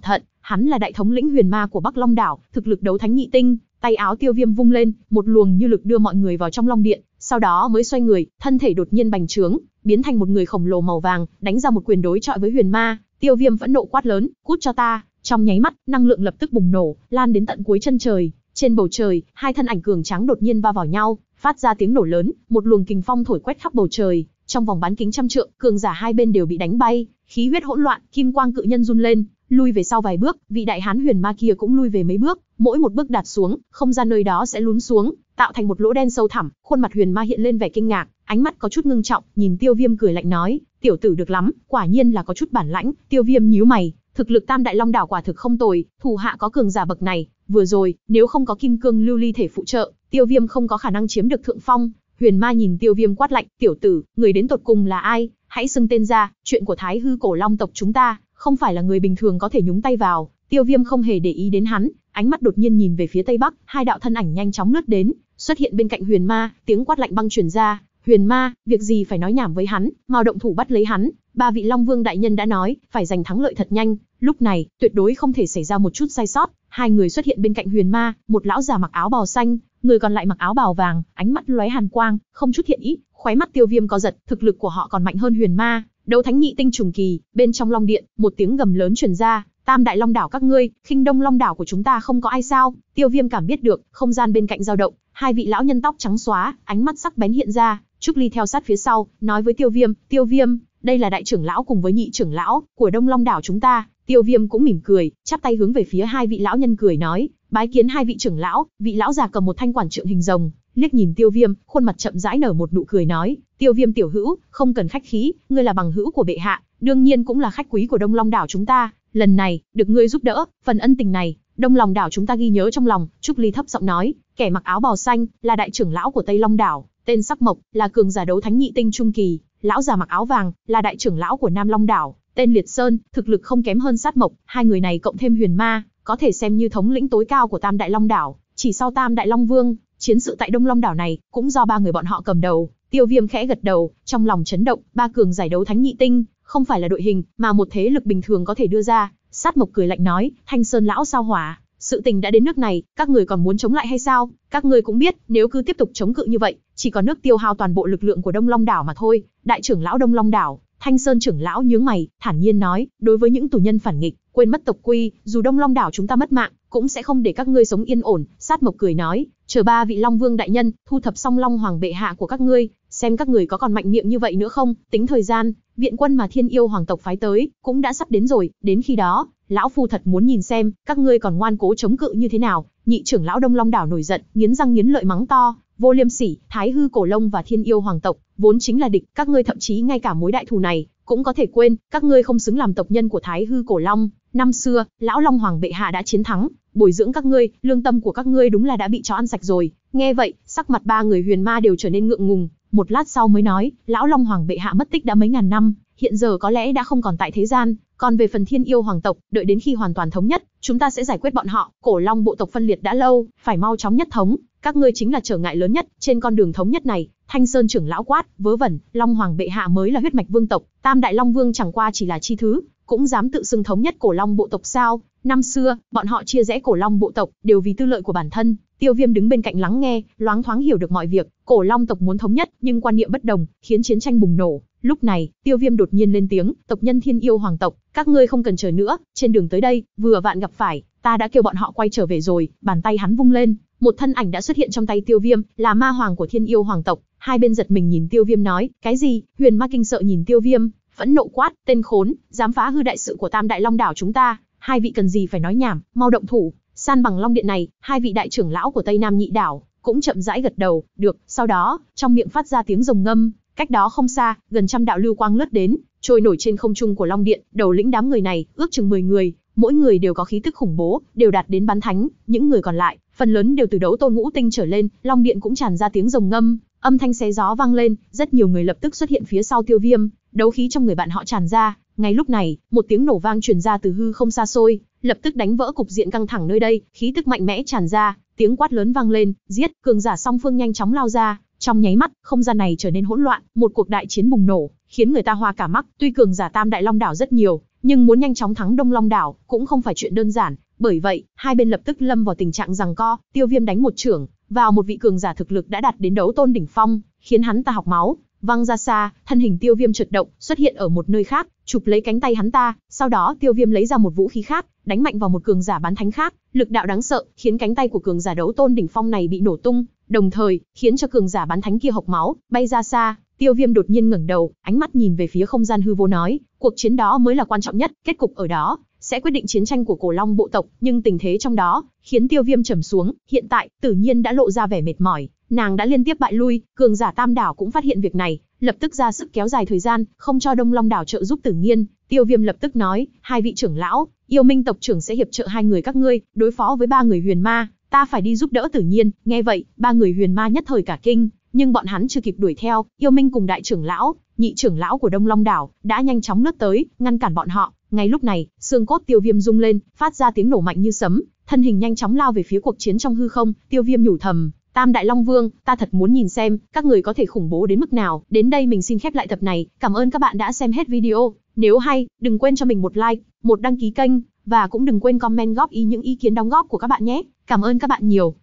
thận, Hắn là đại thống lĩnh huyền ma của Bắc Long đảo, thực lực đấu thánh nhị tinh, tay áo Tiêu Viêm vung lên, một luồng như lực đưa mọi người vào trong long điện, sau đó mới xoay người, thân thể đột nhiên bành trướng, biến thành một người khổng lồ màu vàng, đánh ra một quyền đối chọi với huyền ma, Tiêu Viêm vẫn nộ quát lớn, "Cút cho ta!" Trong nháy mắt, năng lượng lập tức bùng nổ, lan đến tận cuối chân trời. Trên bầu trời, hai thân ảnh cường tráng đột nhiên va vào nhau, phát ra tiếng nổ lớn, một luồng kình phong thổi quét khắp bầu trời, trong vòng bán kính trăm trượng, cường giả hai bên đều bị đánh bay, khí huyết hỗn loạn, kim quang cự nhân run lên, Lui về sau vài bước, vị đại hán huyền ma kia cũng lui về mấy bước, mỗi một bước đạp xuống, không gian nơi đó sẽ lún xuống, tạo thành một lỗ đen sâu thẳm, khuôn mặt huyền ma hiện lên vẻ kinh ngạc, ánh mắt có chút ngưng trọng, nhìn Tiêu Viêm cười lạnh nói, tiểu tử được lắm, quả nhiên là có chút bản lãnh, Tiêu Viêm nhíu mày, thực lực Tam Đại Long đảo quả thực không tồi, thủ hạ có cường giả bậc này, vừa rồi, nếu không có kim cương lưu ly thể phụ trợ, Tiêu Viêm không có khả năng chiếm được thượng phong. Huyền Ma nhìn Tiêu Viêm quát lạnh, "Tiểu tử, người đến tột cùng là ai? Hãy xưng tên ra, chuyện của Thái Hư Cổ Long tộc chúng ta, không phải là người bình thường có thể nhúng tay vào, Tiêu Viêm không hề để ý đến hắn, ánh mắt đột nhiên nhìn về phía tây bắc, hai đạo thân ảnh nhanh chóng lướt đến, xuất hiện bên cạnh Huyền Ma, tiếng quát lạnh băng truyền ra, "Huyền Ma, việc gì phải nói nhảm với hắn, mau động thủ bắt lấy hắn, ba vị Long Vương đại nhân đã nói, phải giành thắng lợi thật nhanh, lúc này, tuyệt đối không thể xảy ra một chút sai sót." Hai người xuất hiện bên cạnh Huyền Ma, một lão già mặc áo bào xanh, người còn lại mặc áo bào vàng, ánh mắt lóe hàn quang, không chút thiện ý, khóe mắt Tiêu Viêm có giật, thực lực của họ còn mạnh hơn Huyền Ma, Đấu thánh nhị tinh trùng kỳ, bên trong Long Điện, một tiếng gầm lớn truyền ra, "Tam đại Long đảo các ngươi, khinh đông Long đảo của chúng ta không có ai sao?" Tiêu Viêm cảm biết được, không gian bên cạnh dao động, hai vị lão nhân tóc trắng xóa, ánh mắt sắc bén hiện ra, Trúc Ly theo sát phía sau, nói với Tiêu Viêm, "Tiêu Viêm, đây là đại trưởng lão cùng với nhị trưởng lão của Đông Long đảo chúng ta." Tiêu Viêm cũng mỉm cười, chắp tay hướng về phía hai vị lão nhân cười nói, "Bái kiến hai vị trưởng lão." Vị lão già cầm một thanh quản trượng hình rồng, liếc nhìn Tiêu Viêm, khuôn mặt chậm rãi nở một nụ cười nói, Tiêu Viêm tiểu hữu, không cần khách khí, ngươi là bằng hữu của bệ hạ, đương nhiên cũng là khách quý của Đông Long đảo chúng ta, lần này, được ngươi giúp đỡ, phần ân tình này, Đông Long đảo chúng ta ghi nhớ trong lòng." Trúc Ly thấp giọng nói, kẻ mặc áo bào xanh là đại trưởng lão của Tây Long đảo, tên Sắc Mộc, là cường giả đấu thánh nhị tinh trung kỳ, lão già mặc áo vàng là đại trưởng lão của Nam Long đảo, tên Liệt Sơn, thực lực không kém hơn Sát Mộc, hai người này cộng thêm Huyền Ma, có thể xem như thống lĩnh tối cao của Tam Đại Long đảo, chỉ sau Tam Đại Long Vương, chiến sự tại Đông Long đảo này cũng do ba người bọn họ cầm đầu, Tiêu Viêm khẽ gật đầu, trong lòng chấn động, ba cường giải đấu thánh nhị tinh, không phải là đội hình mà một thế lực bình thường có thể đưa ra. Sát Mộc cười lạnh nói, Thanh Sơn lão sao hỏa, sự tình đã đến nước này, các người còn muốn chống lại hay sao? Các người cũng biết, nếu cứ tiếp tục chống cự như vậy, chỉ có nước tiêu hao toàn bộ lực lượng của Đông Long đảo mà thôi. Đại trưởng lão Đông Long đảo, Thanh Sơn trưởng lão nhướng mày, thản nhiên nói, đối với những tù nhân phản nghịch, quên mất tộc quy, dù Đông Long đảo chúng ta mất mạng, cũng sẽ không để các ngươi sống yên ổn." Sát Mộc cười nói, "Chờ ba vị Long Vương đại nhân thu thập xong Long Hoàng bệ hạ của các ngươi, xem các người có còn mạnh miệng như vậy nữa không, tính thời gian, viện quân mà Thiên Yêu hoàng tộc phái tới, cũng đã sắp đến rồi, đến khi đó, lão phu thật muốn nhìn xem, các ngươi còn ngoan cố chống cự như thế nào." Nhị trưởng lão Đông Long đảo nổi giận, nghiến răng nghiến lợi mắng to, vô liêm sỉ, thái hư cổ Long và thiên yêu hoàng tộc, vốn chính là địch, các ngươi thậm chí ngay cả mối đại thù này, cũng có thể quên, các ngươi không xứng làm tộc nhân của thái hư cổ long, Năm xưa, lão Long Hoàng bệ hạ đã chiến thắng, bồi dưỡng các ngươi, lương tâm của các ngươi đúng là đã bị chó ăn sạch rồi. Nghe vậy, sắc mặt ba người huyền ma đều trở nên ngượng ngùng, một lát sau mới nói, lão Long Hoàng bệ hạ mất tích đã mấy ngàn năm, hiện giờ có lẽ đã không còn tại thế gian, còn về phần Thiên Yêu hoàng tộc, đợi đến khi hoàn toàn thống nhất, chúng ta sẽ giải quyết bọn họ, Cổ Long bộ tộc phân liệt đã lâu, phải mau chóng nhất thống, các ngươi chính là trở ngại lớn nhất trên con đường thống nhất này. Thanh Sơn trưởng lão quát, vớ vẩn, Long Hoàng bệ hạ mới là huyết mạch vương tộc, Tam Đại Long Vương chẳng qua chỉ là chi thứ, cũng dám tự xưng thống nhất cổ long bộ tộc sao? Năm xưa, bọn họ chia rẽ cổ long bộ tộc đều vì tư lợi của bản thân. Tiêu Viêm đứng bên cạnh lắng nghe, loáng thoáng hiểu được mọi việc. Cổ long tộc muốn thống nhất, nhưng quan niệm bất đồng, khiến chiến tranh bùng nổ. Lúc này, Tiêu Viêm đột nhiên lên tiếng, tộc nhân Thiên Yêu Hoàng tộc, các ngươi không cần chờ nữa, trên đường tới đây, vừa vạn gặp phải, ta đã kêu bọn họ quay trở về rồi. Bàn tay hắn vung lên, một thân ảnh đã xuất hiện trong tay Tiêu Viêm, là ma hoàng của Thiên Yêu Hoàng tộc. Hai bên giật mình nhìn Tiêu Viêm nói, cái gì? Huyền Ma kinh sợ nhìn Tiêu Viêm, vẫn nộ quát, tên khốn, dám phá hư đại sự của Tam Đại Long đảo chúng ta, hai vị cần gì phải nói nhảm, mau động thủ, san bằng long điện này, hai vị đại trưởng lão của Tây Nam Nhị đảo cũng chậm rãi gật đầu, được, sau đó, trong miệng phát ra tiếng rồng ngâm, cách đó không xa, gần trăm đạo lưu quang lướt đến, trôi nổi trên không trung của long điện, đầu lĩnh đám người này, ước chừng 10 người, mỗi người đều có khí tức khủng bố, đều đạt đến bán thánh, những người còn lại, phần lớn đều từ đấu tôn ngũ tinh trở lên, long điện cũng tràn ra tiếng rồng ngâm, Âm thanh xé gió vang lên, rất nhiều người lập tức xuất hiện phía sau Tiêu Viêm, đấu khí trong người bạn họ tràn ra, ngay lúc này, một tiếng nổ vang truyền ra từ hư không xa xôi, lập tức đánh vỡ cục diện căng thẳng nơi đây, khí tức mạnh mẽ tràn ra, tiếng quát lớn vang lên, giết, cường giả song phương nhanh chóng lao ra, trong nháy mắt, không gian này trở nên hỗn loạn, một cuộc đại chiến bùng nổ, khiến người ta hoa cả mắt, tuy cường giả Tam Đại Long đảo rất nhiều, nhưng muốn nhanh chóng thắng Đông Long đảo cũng không phải chuyện đơn giản, bởi vậy, hai bên lập tức lâm vào tình trạng rằng co, Tiêu Viêm đánh một trưởng, vào một vị cường giả thực lực đã đạt đến đấu tôn đỉnh phong, khiến hắn ta học máu, văng ra xa, thân hình Tiêu Viêm chợt động, xuất hiện ở một nơi khác, chụp lấy cánh tay hắn ta, sau đó Tiêu Viêm lấy ra một vũ khí khác, đánh mạnh vào một cường giả bán thánh khác, lực đạo đáng sợ, khiến cánh tay của cường giả đấu tôn đỉnh phong này bị nổ tung, đồng thời, khiến cho cường giả bán thánh kia học máu, bay ra xa. Tiêu Viêm đột nhiên ngẩng đầu, ánh mắt nhìn về phía không gian hư vô nói, cuộc chiến đó mới là quan trọng nhất, kết cục ở đó, sẽ quyết định chiến tranh của cổ long bộ tộc, nhưng tình thế trong đó khiến Tiêu Viêm trầm xuống, hiện tại Tử Nhiên đã lộ ra vẻ mệt mỏi, nàng đã liên tiếp bại lui, cường giả Tam đảo cũng phát hiện việc này, lập tức ra sức kéo dài thời gian, không cho Đông Long đảo trợ giúp Tử Nhiên, Tiêu Viêm lập tức nói, hai vị trưởng lão, Yêu Minh tộc trưởng sẽ hiệp trợ hai người các ngươi, đối phó với ba người huyền ma, ta phải đi giúp đỡ Tử Nhiên, nghe vậy, ba người huyền ma nhất thời cả kinh, nhưng bọn hắn chưa kịp đuổi theo, Yêu Minh cùng đại trưởng lão, nhị trưởng lão của Đông Long đảo đã nhanh chóng lướt tới, ngăn cản bọn họ, ngay lúc này, xương cốt Tiêu Viêm rung lên, phát ra tiếng nổ mạnh như sấm, thân hình nhanh chóng lao về phía cuộc chiến trong hư không, Tiêu Viêm nhủ thầm, Tam Đại Long Vương, ta thật muốn nhìn xem, các người có thể khủng bố đến mức nào, đến đây mình xin khép lại tập này, cảm ơn các bạn đã xem hết video, nếu hay, đừng quên cho mình một like, một đăng ký kênh, và cũng đừng quên comment góp ý những ý kiến đóng góp của các bạn nhé, cảm ơn các bạn nhiều.